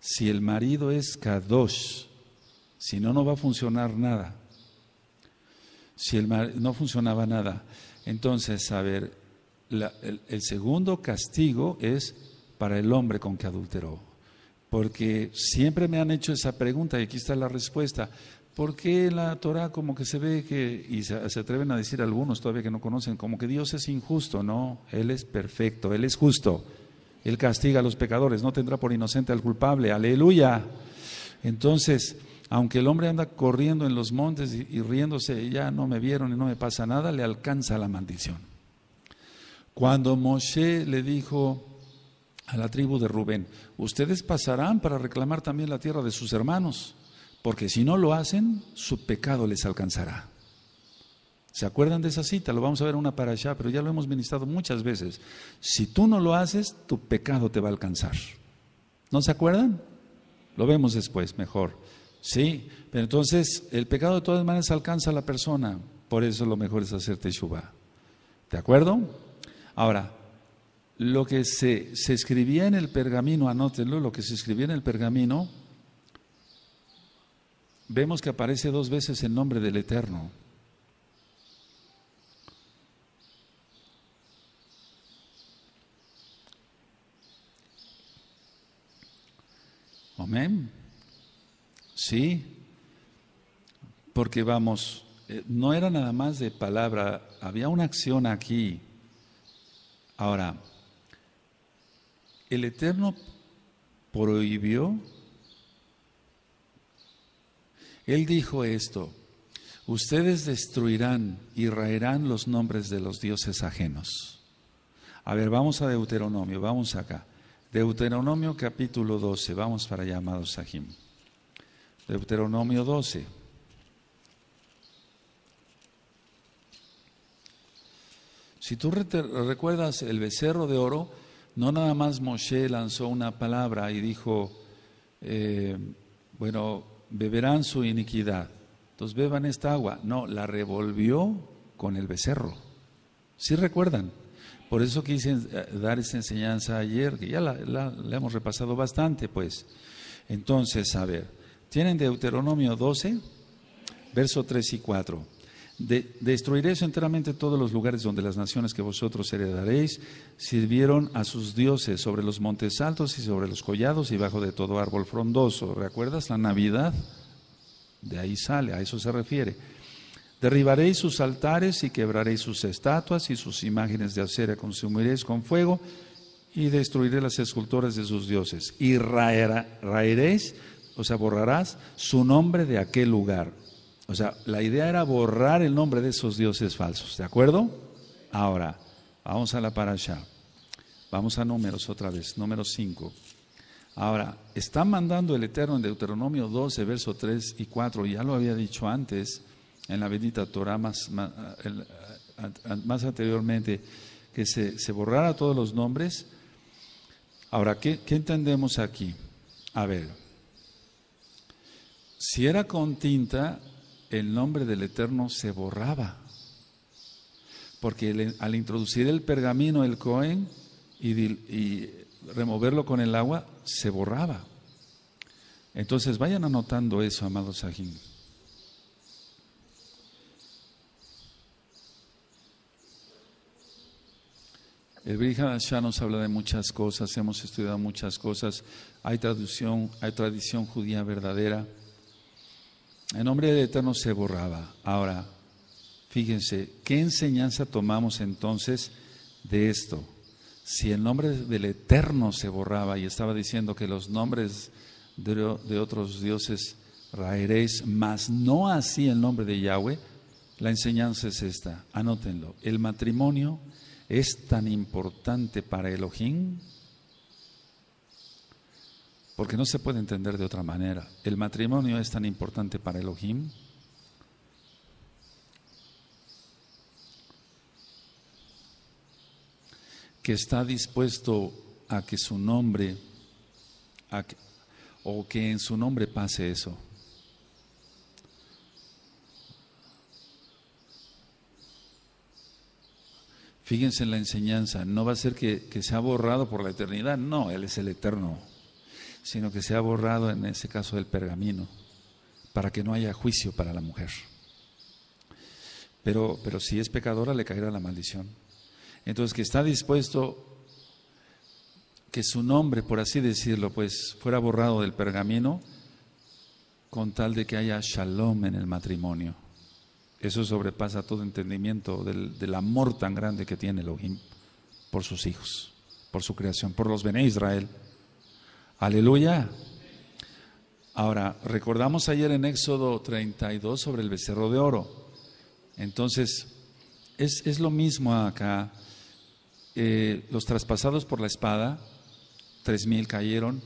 Si el marido es kadosh, si no, no va a funcionar nada. Si el mar, no funcionaba nada. Entonces, a ver, el, segundo castigo es para el hombre con que adulteró. Porque siempre me han hecho esa pregunta y aquí está la respuesta. ¿Por qué la Torah como que se ve que, y se, atreven a decir algunos todavía que no conocen, como que Dios es injusto? No, Él es perfecto, Él es justo. Él castiga a los pecadores, no tendrá por inocente al culpable. Aleluya. Entonces, aunque el hombre anda corriendo en los montes y riéndose, ya no me vieron y no me pasa nada, le alcanza la maldición. Cuando Moshe le dijo a la tribu de Rubén, ustedes pasarán para reclamar también la tierra de sus hermanos, porque si no lo hacen, su pecado les alcanzará. ¿Se acuerdan de esa cita? Lo vamos a ver una para allá, pero ya lo hemos ministrado muchas veces. Si tú no lo haces, tu pecado te va a alcanzar. ¿No se acuerdan? Lo vemos después, mejor. Sí, pero entonces el pecado de todas maneras alcanza a la persona. Por eso lo mejor es hacerte Teshuvah. ¿De acuerdo? Ahora, lo que se, escribía en el pergamino, anótenlo, lo que se escribía en el pergamino, vemos que aparece dos veces el nombre del Eterno. Amén. Sí, porque vamos, eh, no era nada más de palabra, había una acción aquí. Ahora, el Eterno prohibió, Él dijo esto, ustedes destruirán y raerán los nombres de los dioses ajenos. A ver, vamos a Deuteronomio, vamos acá. Deuteronomio capítulo 12, vamos para allá, amados Sahim. Deuteronomio 12. Si tú recuerdas el becerro de oro, no nada más Moshe lanzó una palabra y dijo, eh, bueno, beberán su iniquidad, entonces beban esta agua. No, la revolvió con el becerro. ¿Sí recuerdan? Por eso quise eh, dar esa enseñanza ayer, que ya la, hemos repasado bastante, pues. Entonces, a ver, tienen Deuteronomio 12, verso 3 y 4. De, destruiréis enteramente todos los lugares donde las naciones que vosotros heredaréis sirvieron a sus dioses sobre los montes altos y sobre los collados y bajo de todo árbol frondoso. ¿Recuerdas la Navidad? De ahí sale, a eso se refiere. Derribaréis sus altares y quebraréis sus estatuas y sus imágenes de acera consumiréis con fuego y destruiré las esculturas de sus dioses. Y raeréis, o sea, borrarás su nombre de aquel lugar o sea, la idea era borrar el nombre de esos dioses falsos, ¿de acuerdo? Ahora, vamos a la parasha. Vamos a números otra vez, número 5. Ahora, está mandando el Eterno en Deuteronomio 12, verso 3 y 4, ya lo había dicho antes en la bendita Torah eh, eh, más, anteriormente, que se, se, borrara todos los nombres. Ahora, ¿qué, ¿qué entendemos aquí? A ver, si era con tinta, el nombre del Eterno se borraba. Porque al introducir el pergamino, el Cohen, y, removerlo con el agua, se borraba. Entonces vayan anotando eso, amados ajín El ya nos habla de muchas cosas, hemos estudiado muchas cosas. Hay traducción, hay tradición judía verdadera el nombre del Eterno se borraba. Ahora, fíjense, ¿qué enseñanza tomamos entonces de esto? Si el nombre del Eterno se borraba y estaba diciendo que los nombres de, otros dioses raeréis, mas no así el nombre de Yahweh, la enseñanza es esta, anótenlo. El matrimonio es tan importante para Elohim porque no se puede entender de otra manera. El matrimonio es tan importante para Elohim. que está dispuesto a que su nombre, o que en su nombre pase eso. Fíjense en la enseñanza, no va a ser que, que ha borrado por la eternidad, no, Él es el eterno sino que se ha borrado en ese caso del pergamino, para que no haya juicio para la mujer. Pero, pero si es pecadora, le caerá la maldición. Entonces, que está dispuesto que su nombre, por así decirlo, pues fuera borrado del pergamino, con tal de que haya shalom en el matrimonio. Eso sobrepasa todo entendimiento del, del amor tan grande que tiene Elohim por sus hijos, por su creación, por los Bene Israel. Aleluya. Ahora, recordamos ayer en Éxodo 32 sobre el becerro de oro. Entonces, es, lo mismo acá. Eh, los traspasados por la espada, tres mil cayeron.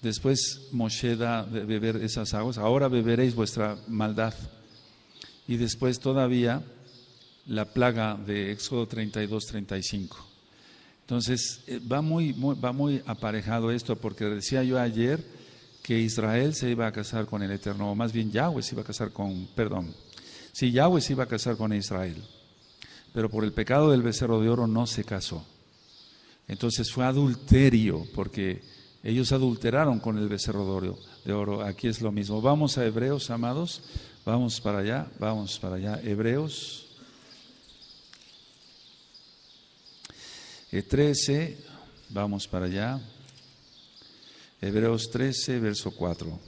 Después Moshe da de beber esas aguas. Ahora beberéis vuestra maldad. Y después todavía la plaga de Éxodo 32, 35. Entonces, eh, va muy, va muy aparejado esto, porque decía yo ayer que Israel se iba a casar con el Eterno, o más bien Yahweh se iba a casar con, perdón, si sí, Yahweh se iba a casar con Israel, pero por el pecado del becerro de oro no se casó. Entonces fue adulterio, porque ellos adulteraron con el becerro de oro. Aquí es lo mismo. Vamos a Hebreos, amados. Vamos para allá, vamos para allá. Hebreos 13, eh, vamos para allá. Hebreos 13, verso 4.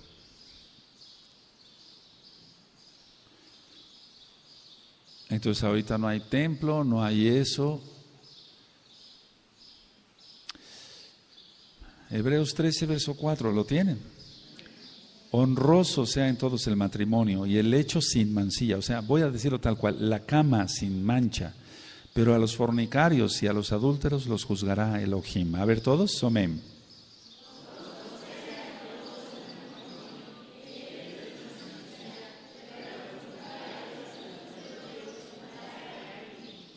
Entonces ahorita no hay templo, no hay eso. Hebreos 13, verso 4, ¿lo tienen? Honroso sea en todos el matrimonio y el hecho sin mancilla. O sea, voy a decirlo tal cual, la cama sin mancha pero a los fornicarios y a los adúlteros los juzgará Elohim. A ver todos, somem.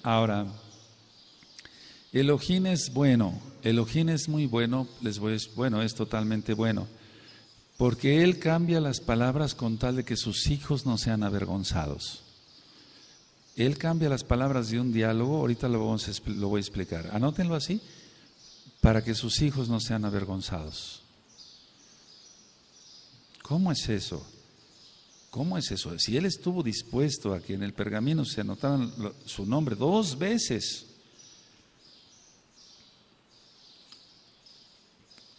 Ahora, Elohim es bueno, Elohim es muy bueno, les voy bueno, es totalmente bueno, porque Él cambia las palabras con tal de que sus hijos no sean avergonzados. Él cambia las palabras de un diálogo, ahorita lo, lo voy a explicar. Anótenlo así, para que sus hijos no sean avergonzados. ¿Cómo es eso? ¿Cómo es eso? Si él estuvo dispuesto a que en el pergamino se anotara su nombre dos veces,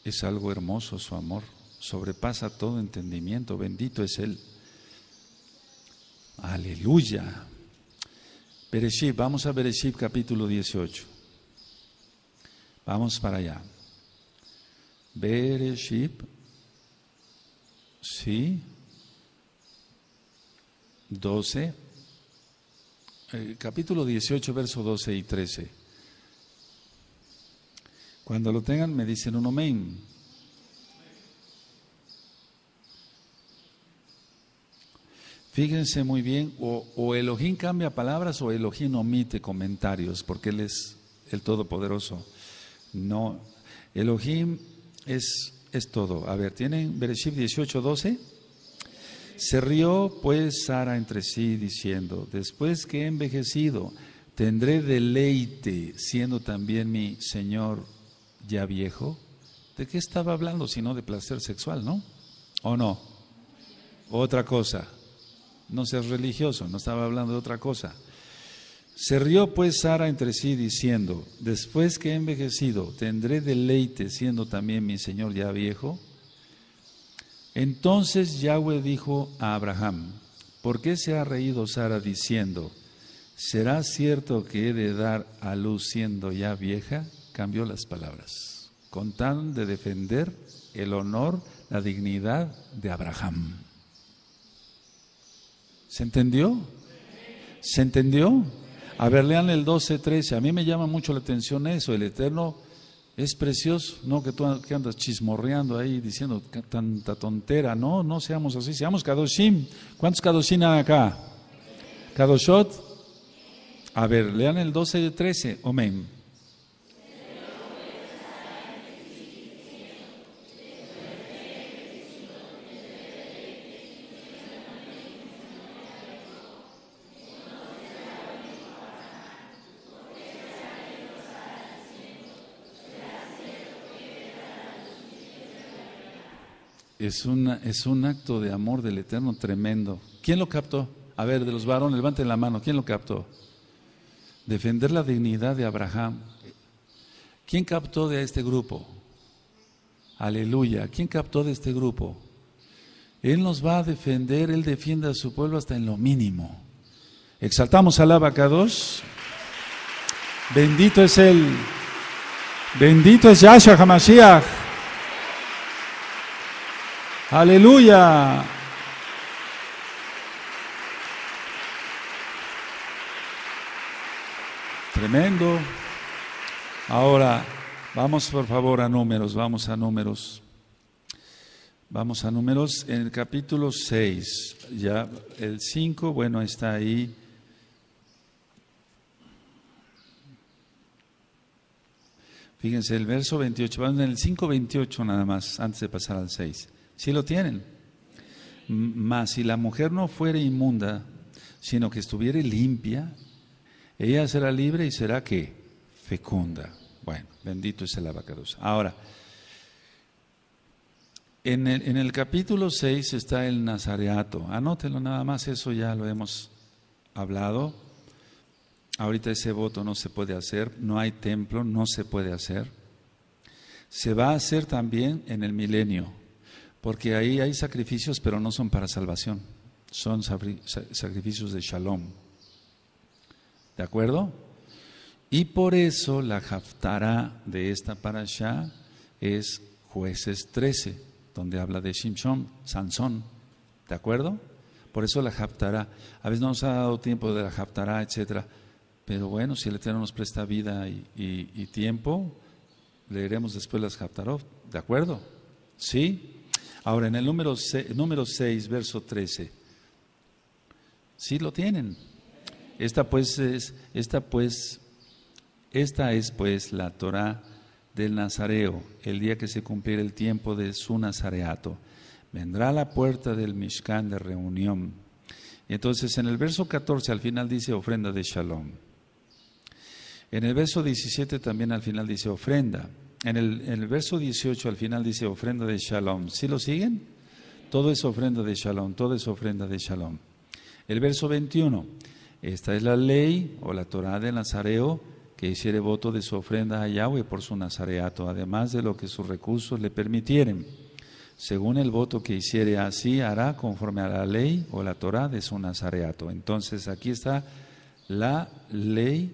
es algo hermoso su amor, sobrepasa todo entendimiento, bendito es él. Aleluya. Bereshit, vamos a Bereshit capítulo 18. Vamos para allá. Bereshit, sí, 12, el eh, capítulo 18, verso 12 y 13. Cuando lo tengan, me dicen un amén. Fíjense muy bien, o, Elohim cambia palabras o Elohim omite comentarios, porque Él es el Todopoderoso. No, Elohim es, es todo. A ver, ¿tienen Bereshit 18, 12? Se rió pues Sara entre sí diciendo, después que he envejecido, tendré deleite siendo también mi Señor ya viejo. ¿De qué estaba hablando sino de placer sexual, no? ¿O no? Otra cosa no seas religioso, no estaba hablando de otra cosa. Se rió pues Sara entre sí diciendo, después que he envejecido, ¿tendré deleite siendo también mi Señor ya viejo? Entonces Yahweh dijo a Abraham, ¿por qué se ha reído Sara diciendo, ¿será cierto que he de dar a luz siendo ya vieja? Cambió las palabras, con de defender el honor, la dignidad de Abraham. ¿Se entendió? ¿Se entendió? A ver, lean el 12, 13. A mí me llama mucho la atención eso. El Eterno es precioso, no que tú andas chismorreando ahí diciendo tanta tontera. No, no seamos así. Seamos Kadoshim. ¿Cuántos Kadoshim hay acá? Kadoshot. A ver, lean el 12, 13. Amén. es, una, es un acto de amor del Eterno tremendo. ¿Quién lo captó? A ver, de los varones, levanten la mano. ¿Quién lo captó? Defender la dignidad de Abraham. ¿Quién captó de este grupo? Aleluya. ¿Quién captó de este grupo? Él nos va a defender, Él defiende a su pueblo hasta en lo mínimo. Exaltamos al abacados. Bendito es Él. Bendito es Yahshua Hamashiach. Aleluya. Tremendo. Ahora, vamos por favor a números, vamos a números. Vamos a números en el capítulo 6. Ya el 5, bueno, está ahí. Fíjense, el verso 28, vamos en el 28 nada más, antes de pasar al 6 si lo tienen. Mas si la mujer no fuere inmunda, sino que estuviere limpia, ella será libre y será que fecunda. Bueno, bendito es el abacados. Ahora, en el, en el capítulo 6 está el nazareato. Anótelo nada más, eso ya lo hemos hablado. Ahorita ese voto no se puede hacer, no hay templo, no se puede hacer. Se va a hacer también en el milenio porque ahí hay sacrificios, pero no son para salvación, son sacrificios de shalom. ¿De acuerdo? Y por eso la haftará de esta parasha es Jueces 13, donde habla de Shimshon, Sansón. ¿De acuerdo? Por eso la Haftara. A veces no nos ha dado tiempo de la Haftara, etc. Pero bueno, si el Eterno nos presta vida y, tiempo, leeremos después las haftarot. ¿De acuerdo? ¿Sí? Ahora, en el número 6, número verso 13. Sí lo tienen. Esta pues es, esta pues, esta es pues la Torah del Nazareo, el día que se cumpliera el tiempo de su nazareato. Vendrá la puerta del Mishkan de reunión. entonces en el verso 14 al final dice ofrenda de Shalom. En el verso 17 también al final dice ofrenda en el, verso 18 al final dice ofrenda de shalom. ¿Sí lo siguen? Todo es ofrenda de shalom, todo es ofrenda de shalom. El verso 21, esta es la ley o la Torah del Nazareo que hiciere voto de su ofrenda a Yahweh por su nazareato, además de lo que sus recursos le permitieren. Según el voto que hiciere así, hará conforme a la ley o la Torah de su nazareato. Entonces aquí está la ley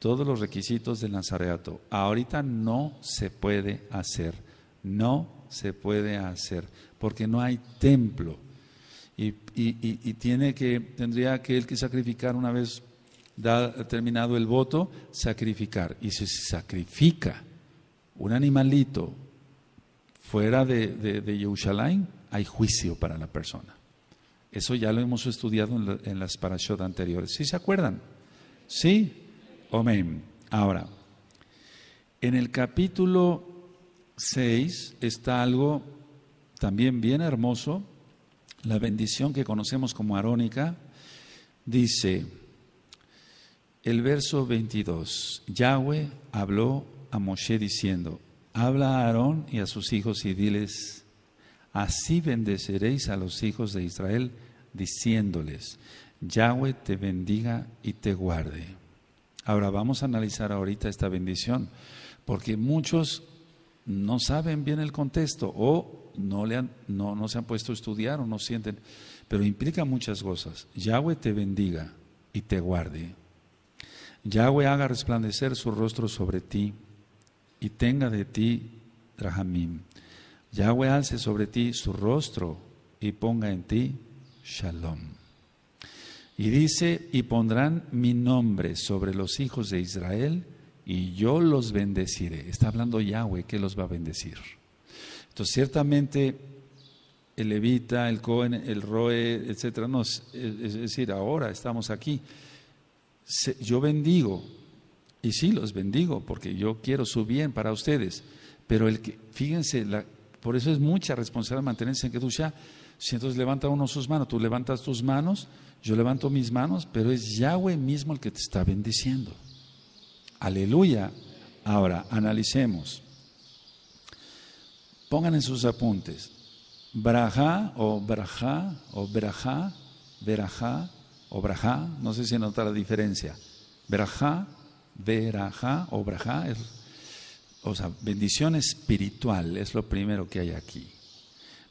todos los requisitos del nazareato. Ahorita no se puede hacer, no se puede hacer, porque no hay templo. Y, tiene que, tendría que él que sacrificar una vez da, terminado el voto, sacrificar. Y si se sacrifica un animalito fuera de, de, hay juicio para la persona. Eso ya lo hemos estudiado en, en las parashot anteriores. ¿Sí se acuerdan? Sí, Amén. Ahora, en el capítulo 6 está algo también bien hermoso, la bendición que conocemos como arónica, dice el verso 22, Yahweh habló a Moshe diciendo, habla a Aarón y a sus hijos y diles, así bendeceréis a los hijos de Israel diciéndoles, Yahweh te bendiga y te guarde. Ahora vamos a analizar ahorita esta bendición, porque muchos no saben bien el contexto o no, le han, no, no se han puesto a estudiar o no sienten, pero implica muchas cosas. Yahweh te bendiga y te guarde. Yahweh haga resplandecer su rostro sobre ti y tenga de ti Rahamim. Yahweh alce sobre ti su rostro y ponga en ti Shalom. Y dice, y pondrán mi nombre sobre los hijos de Israel y yo los bendeciré. Está hablando Yahweh que los va a bendecir. Entonces, ciertamente el levita, el cohen, el roe, etcétera, no, es, decir, ahora estamos aquí. yo bendigo, y sí los bendigo, porque yo quiero su bien para ustedes, pero el que, fíjense, la, por eso es mucha responsabilidad mantenerse en que tú ya, Si entonces levanta uno sus manos, tú levantas tus manos, yo levanto mis manos, pero es Yahweh mismo el que te está bendiciendo. Aleluya. Ahora, analicemos. Pongan en sus apuntes. Braja o braja o braja, veraja o braja, no sé si nota la diferencia. Braja, veraja o braja, o sea, bendición espiritual es lo primero que hay aquí.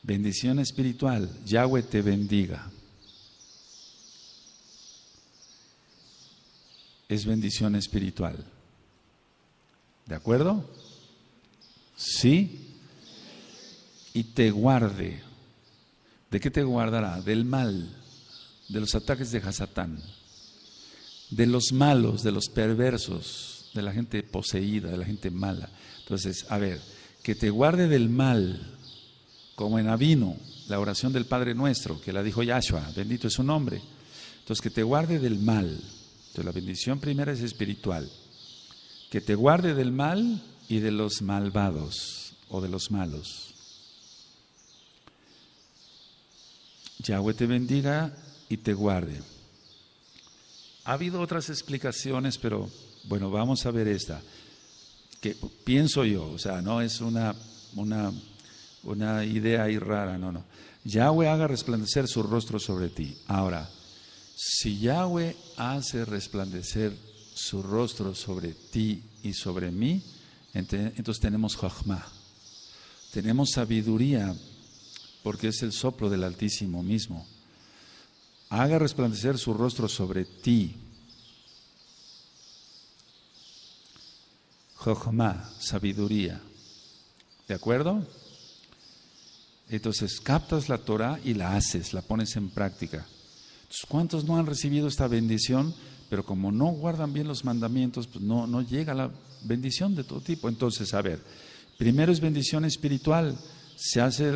Bendición espiritual, Yahweh te bendiga. es bendición espiritual. ¿De acuerdo? ¿Sí? Y te guarde. ¿De qué te guardará? Del mal, de los ataques de Hasatán, de los malos, de los perversos, de la gente poseída, de la gente mala. Entonces, a ver, que te guarde del mal, como en Abino, la oración del Padre Nuestro, que la dijo Yahshua, bendito es su nombre. Entonces, que te guarde del mal. La bendición primera es espiritual. Que te guarde del mal y de los malvados o de los malos. Yahweh te bendiga y te guarde. Ha habido otras explicaciones, pero bueno, vamos a ver esta. Que pienso yo, o sea, no es una, una, una idea ahí rara, no, no. Yahweh haga resplandecer su rostro sobre ti. Ahora, si Yahweh hace resplandecer su rostro sobre ti y sobre mí, entonces tenemos Jochma, tenemos sabiduría, porque es el soplo del Altísimo mismo. Haga resplandecer su rostro sobre ti. Jochma, sabiduría. ¿De acuerdo? Entonces captas la Torah y la haces, la pones en práctica. ¿Cuántos no han recibido esta bendición? Pero como no guardan bien los mandamientos, pues no, no llega la bendición de todo tipo. Entonces, a ver, primero es bendición espiritual. Se hace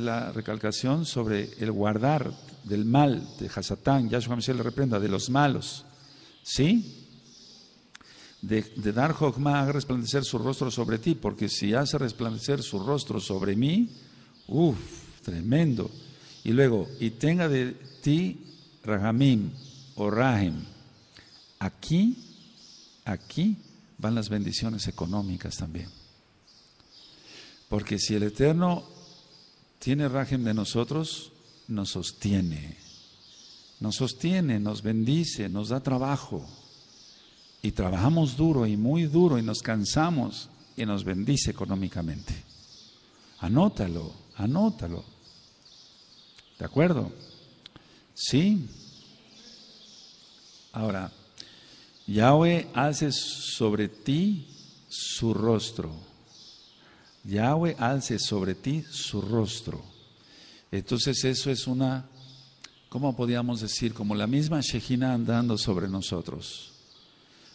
la recalcación sobre el guardar del mal de Hasatán, Yahshua Mesías le reprenda, de los malos. ¿Sí? De, dar Jokma a resplandecer su rostro sobre ti, porque si hace resplandecer su rostro sobre mí, uff, tremendo. Y luego, y tenga de ti Rahamim o Rahem. Aquí, aquí van las bendiciones económicas también. Porque si el Eterno tiene Rahem de nosotros, nos sostiene. Nos sostiene, nos bendice, nos da trabajo. Y trabajamos duro y muy duro y nos cansamos y nos bendice económicamente. Anótalo, anótalo. ¿De acuerdo? ¿Sí? Ahora, Yahweh hace sobre ti su rostro. Yahweh hace sobre ti su rostro. Entonces eso es una, ¿cómo podríamos decir? Como la misma Shejina andando sobre nosotros.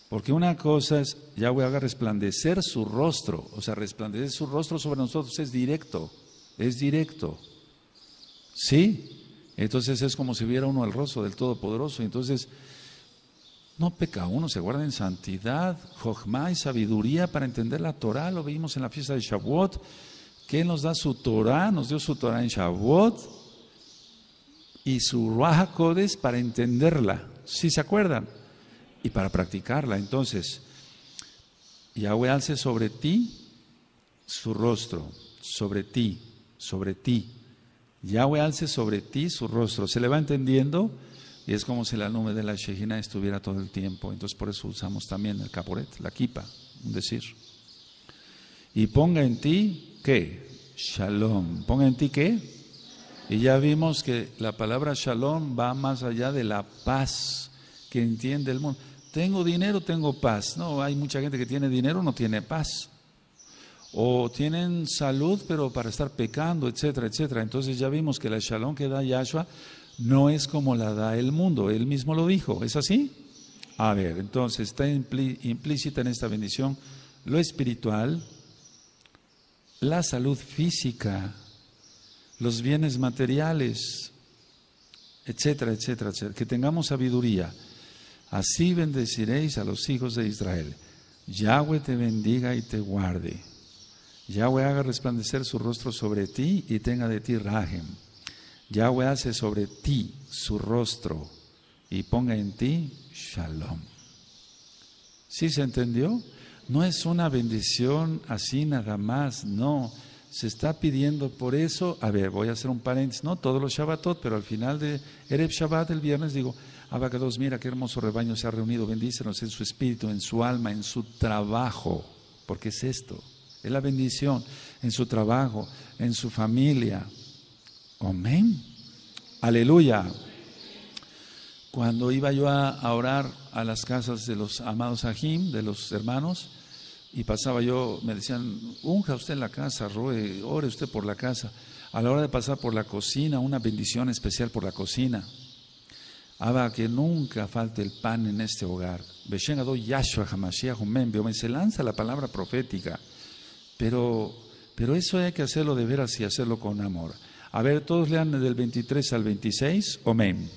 Porque una cosa es, Yahweh haga resplandecer su rostro, o sea, resplandecer su rostro sobre nosotros es directo, es directo. ¿Sí? Entonces es como si viera uno el rostro del Todopoderoso. Entonces, no peca uno, se guarda en santidad, jochma y sabiduría para entender la Torah. Lo vimos en la fiesta de Shavuot. que nos da su Torah? Nos dio su Torah en Shavuot y su Raja para entenderla, si ¿sí se acuerdan, y para practicarla. Entonces, Yahweh alce sobre ti su rostro, sobre ti, sobre ti, Yahweh alce sobre ti su rostro. Se le va entendiendo y es como si la nube de la Shejina estuviera todo el tiempo. Entonces por eso usamos también el caporet, la kipa, un decir. Y ponga en ti qué? Shalom. Ponga en ti qué? Y ya vimos que la palabra shalom va más allá de la paz que entiende el mundo. Tengo dinero, tengo paz. No, hay mucha gente que tiene dinero, no tiene paz o tienen salud pero para estar pecando, etcétera, etcétera. Entonces ya vimos que la shalom que da Yahshua no es como la da el mundo, él mismo lo dijo, ¿es así? A ver, entonces está implícita en esta bendición lo espiritual, la salud física, los bienes materiales, etcétera, etcétera, etcétera. Que tengamos sabiduría. Así bendeciréis a los hijos de Israel. Yahweh te bendiga y te guarde. Yahweh haga resplandecer su rostro sobre ti y tenga de ti rajem. Yahweh hace sobre ti su rostro y ponga en ti shalom. ¿Sí se entendió? No es una bendición así nada más, no. Se está pidiendo por eso, a ver, voy a hacer un paréntesis, no todos los Shabbatot, pero al final de Ereb Shabbat, el viernes, digo, Abacados, mira qué hermoso rebaño se ha reunido, bendícenos en su espíritu, en su alma, en su trabajo, porque es esto es la bendición en su trabajo, en su familia. Amén. Aleluya. Cuando iba yo a, orar a las casas de los amados Ajim, de los hermanos, y pasaba yo, me decían, unja usted en la casa, rue, ore usted por la casa. A la hora de pasar por la cocina, una bendición especial por la cocina. Haba que nunca falte el pan en este hogar. se lanza la palabra profética. Pero, pero eso hay que hacerlo de veras y hacerlo con amor. A ver, todos lean del 23 al 26. Amén.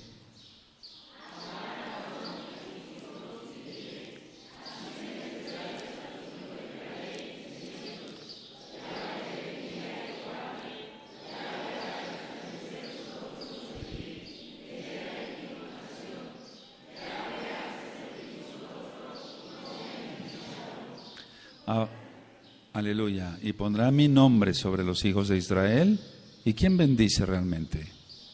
y pondrá mi nombre sobre los hijos de Israel. ¿Y quién bendice realmente?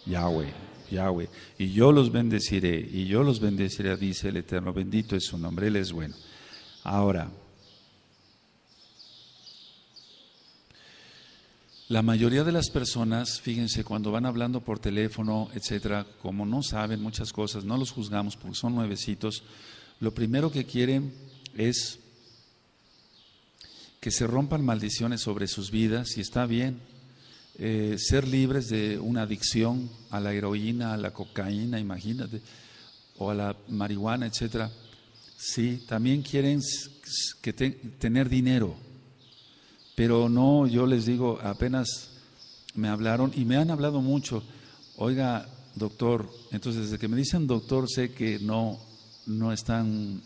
Yahweh, Yahweh. Y yo los bendeciré, y yo los bendeciré, dice el Eterno. Bendito es su nombre, Él es bueno. Ahora, La mayoría de las personas, fíjense, cuando van hablando por teléfono, etcétera, como no saben muchas cosas, no los juzgamos porque son nuevecitos, lo primero que quieren es que se rompan maldiciones sobre sus vidas si está bien. Eh, ser libres de una adicción a la heroína, a la cocaína, imagínate, o a la marihuana, etc. Sí, también quieren que tener dinero, pero no, yo les digo, apenas me hablaron y me han hablado mucho. Oiga, doctor, entonces desde que me dicen doctor sé que no, no están,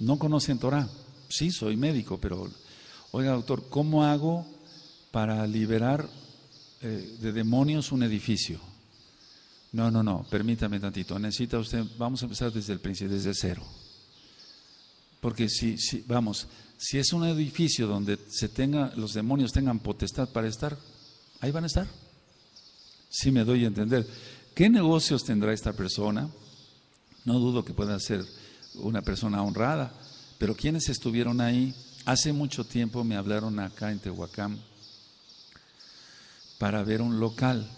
no conocen Torah. Sí, soy médico, pero Oiga, doctor, ¿cómo hago para liberar eh, de demonios un edificio? No, no, no, permítame tantito. Necesita usted, vamos a empezar desde el principio, desde cero. Porque si, si, vamos, si es un edificio donde se tenga, los demonios tengan potestad para estar, ahí van a estar. Si me doy a entender. ¿Qué negocios tendrá esta persona? No dudo que pueda ser una persona honrada, pero ¿quiénes estuvieron ahí Hace mucho tiempo me hablaron acá en Tehuacán para ver un local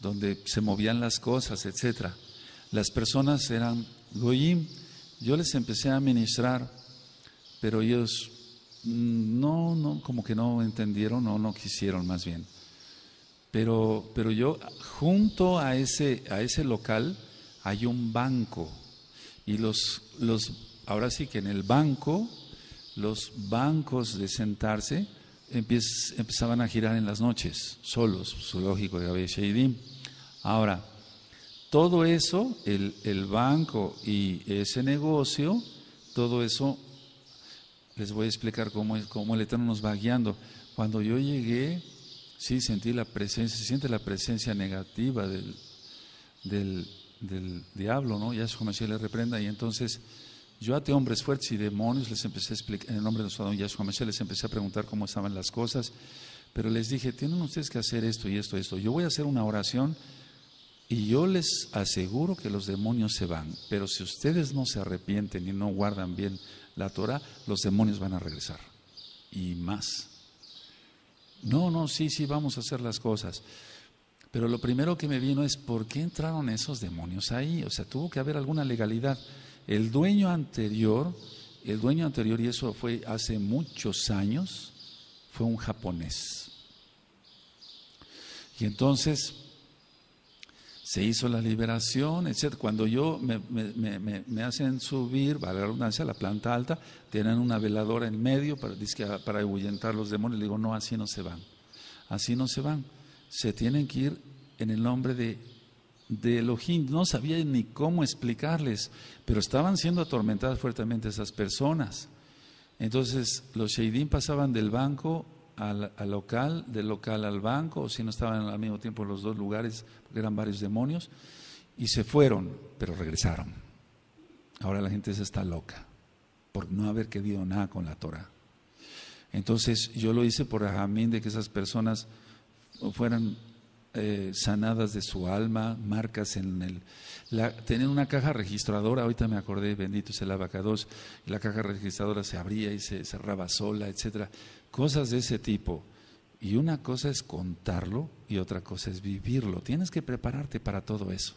donde se movían las cosas, etc. Las personas eran goyim. Yo les empecé a ministrar, pero ellos mm, no, no, como que no entendieron o no quisieron más bien. Pero, pero yo, junto a ese, a ese local, hay un banco. Y los, los, ahora sí que en el banco los bancos de sentarse empezaban a girar en las noches, solos, lógico, de Shaidin Ahora, todo eso, el, banco y ese negocio, todo eso, les voy a explicar cómo, es, cómo el Eterno nos va guiando. Cuando yo llegué, sí sentí la presencia, se siente la presencia negativa del, del, del diablo, ¿no? Ya su le reprenda y entonces yo ate hombres fuertes y demonios, les empecé a explicar, en el nombre de nuestro don Yahshua les empecé a preguntar cómo estaban las cosas, pero les dije, tienen ustedes que hacer esto y esto, y esto. Yo voy a hacer una oración y yo les aseguro que los demonios se van, pero si ustedes no se arrepienten y no guardan bien la Torah, los demonios van a regresar. Y más. No, no, sí, sí, vamos a hacer las cosas. Pero lo primero que me vino es, ¿por qué entraron esos demonios ahí? O sea, tuvo que haber alguna legalidad. El dueño anterior, el dueño anterior, y eso fue hace muchos años, fue un japonés. Y entonces se hizo la liberación, etc. Cuando yo me, hacen subir, a la redundancia, a la planta alta, tienen una veladora en medio para, para ahuyentar los demonios. Le digo, no, así no se van. Así no se van. Se tienen que ir en el nombre de de Elohim, no sabía ni cómo explicarles, pero estaban siendo atormentadas fuertemente esas personas. Entonces los Sheidim pasaban del banco al, local, del local al banco, o si no estaban al mismo tiempo en los dos lugares, eran varios demonios, y se fueron, pero regresaron. Ahora la gente se está loca por no haber querido nada con la Torah. Entonces yo lo hice por Ajamín de que esas personas fueran eh, sanadas de su alma, marcas en el... La, una caja registradora, ahorita me acordé, bendito es el abacados, la caja registradora se abría y se cerraba sola, etcétera, cosas de ese tipo. Y una cosa es contarlo y otra cosa es vivirlo. Tienes que prepararte para todo eso.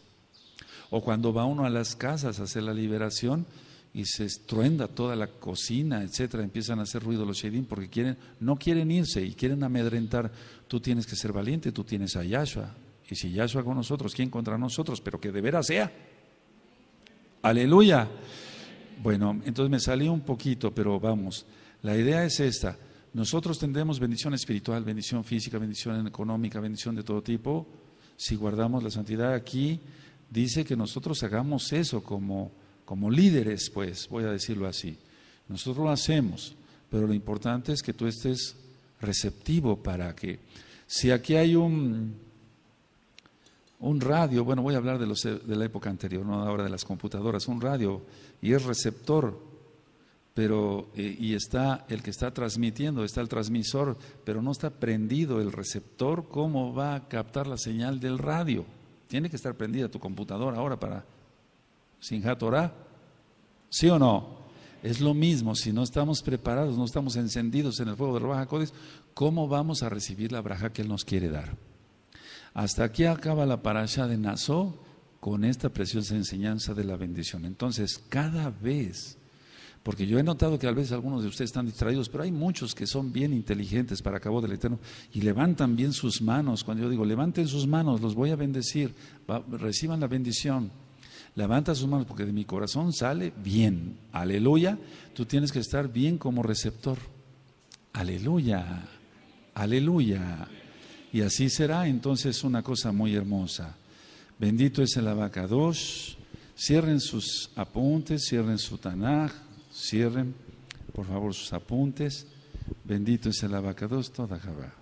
O cuando va uno a las casas a hacer la liberación y se estruenda toda la cocina, etcétera, empiezan a hacer ruido los shedin porque quieren, no quieren irse y quieren amedrentar Tú tienes que ser valiente, tú tienes a Yahshua. Y si Yahshua con nosotros, ¿quién contra nosotros? Pero que de veras sea. Aleluya. Bueno, entonces me salí un poquito, pero vamos. La idea es esta. Nosotros tendremos bendición espiritual, bendición física, bendición económica, bendición de todo tipo, si guardamos la santidad. Aquí dice que nosotros hagamos eso como, como líderes, pues, voy a decirlo así. Nosotros lo hacemos, pero lo importante es que tú estés receptivo para que, si aquí hay un, un radio, bueno, voy a hablar de, los, de la época anterior, no ahora de las computadoras, un radio y es receptor, pero eh, y está el que está transmitiendo, está el transmisor, pero no está prendido el receptor, ¿cómo va a captar la señal del radio? Tiene que estar prendida tu computadora ahora para sin ¿sí o no? Es lo mismo, si no estamos preparados, no estamos encendidos en el fuego de los ¿cómo vamos a recibir la braja que Él nos quiere dar? Hasta aquí acaba la parasha de Nazó con esta preciosa enseñanza de la bendición. Entonces, cada vez, porque yo he notado que a veces algunos de ustedes están distraídos, pero hay muchos que son bien inteligentes para cabo del Eterno y levantan bien sus manos. Cuando yo digo, levanten sus manos, los voy a bendecir, reciban la bendición Levanta sus manos porque de mi corazón sale bien. Aleluya. Tú tienes que estar bien como receptor. Aleluya. Aleluya. Y así será entonces una cosa muy hermosa. Bendito es el abacados. Cierren sus apuntes, cierren su tanaj, cierren por favor sus apuntes. Bendito es el abacados, toda Jabá.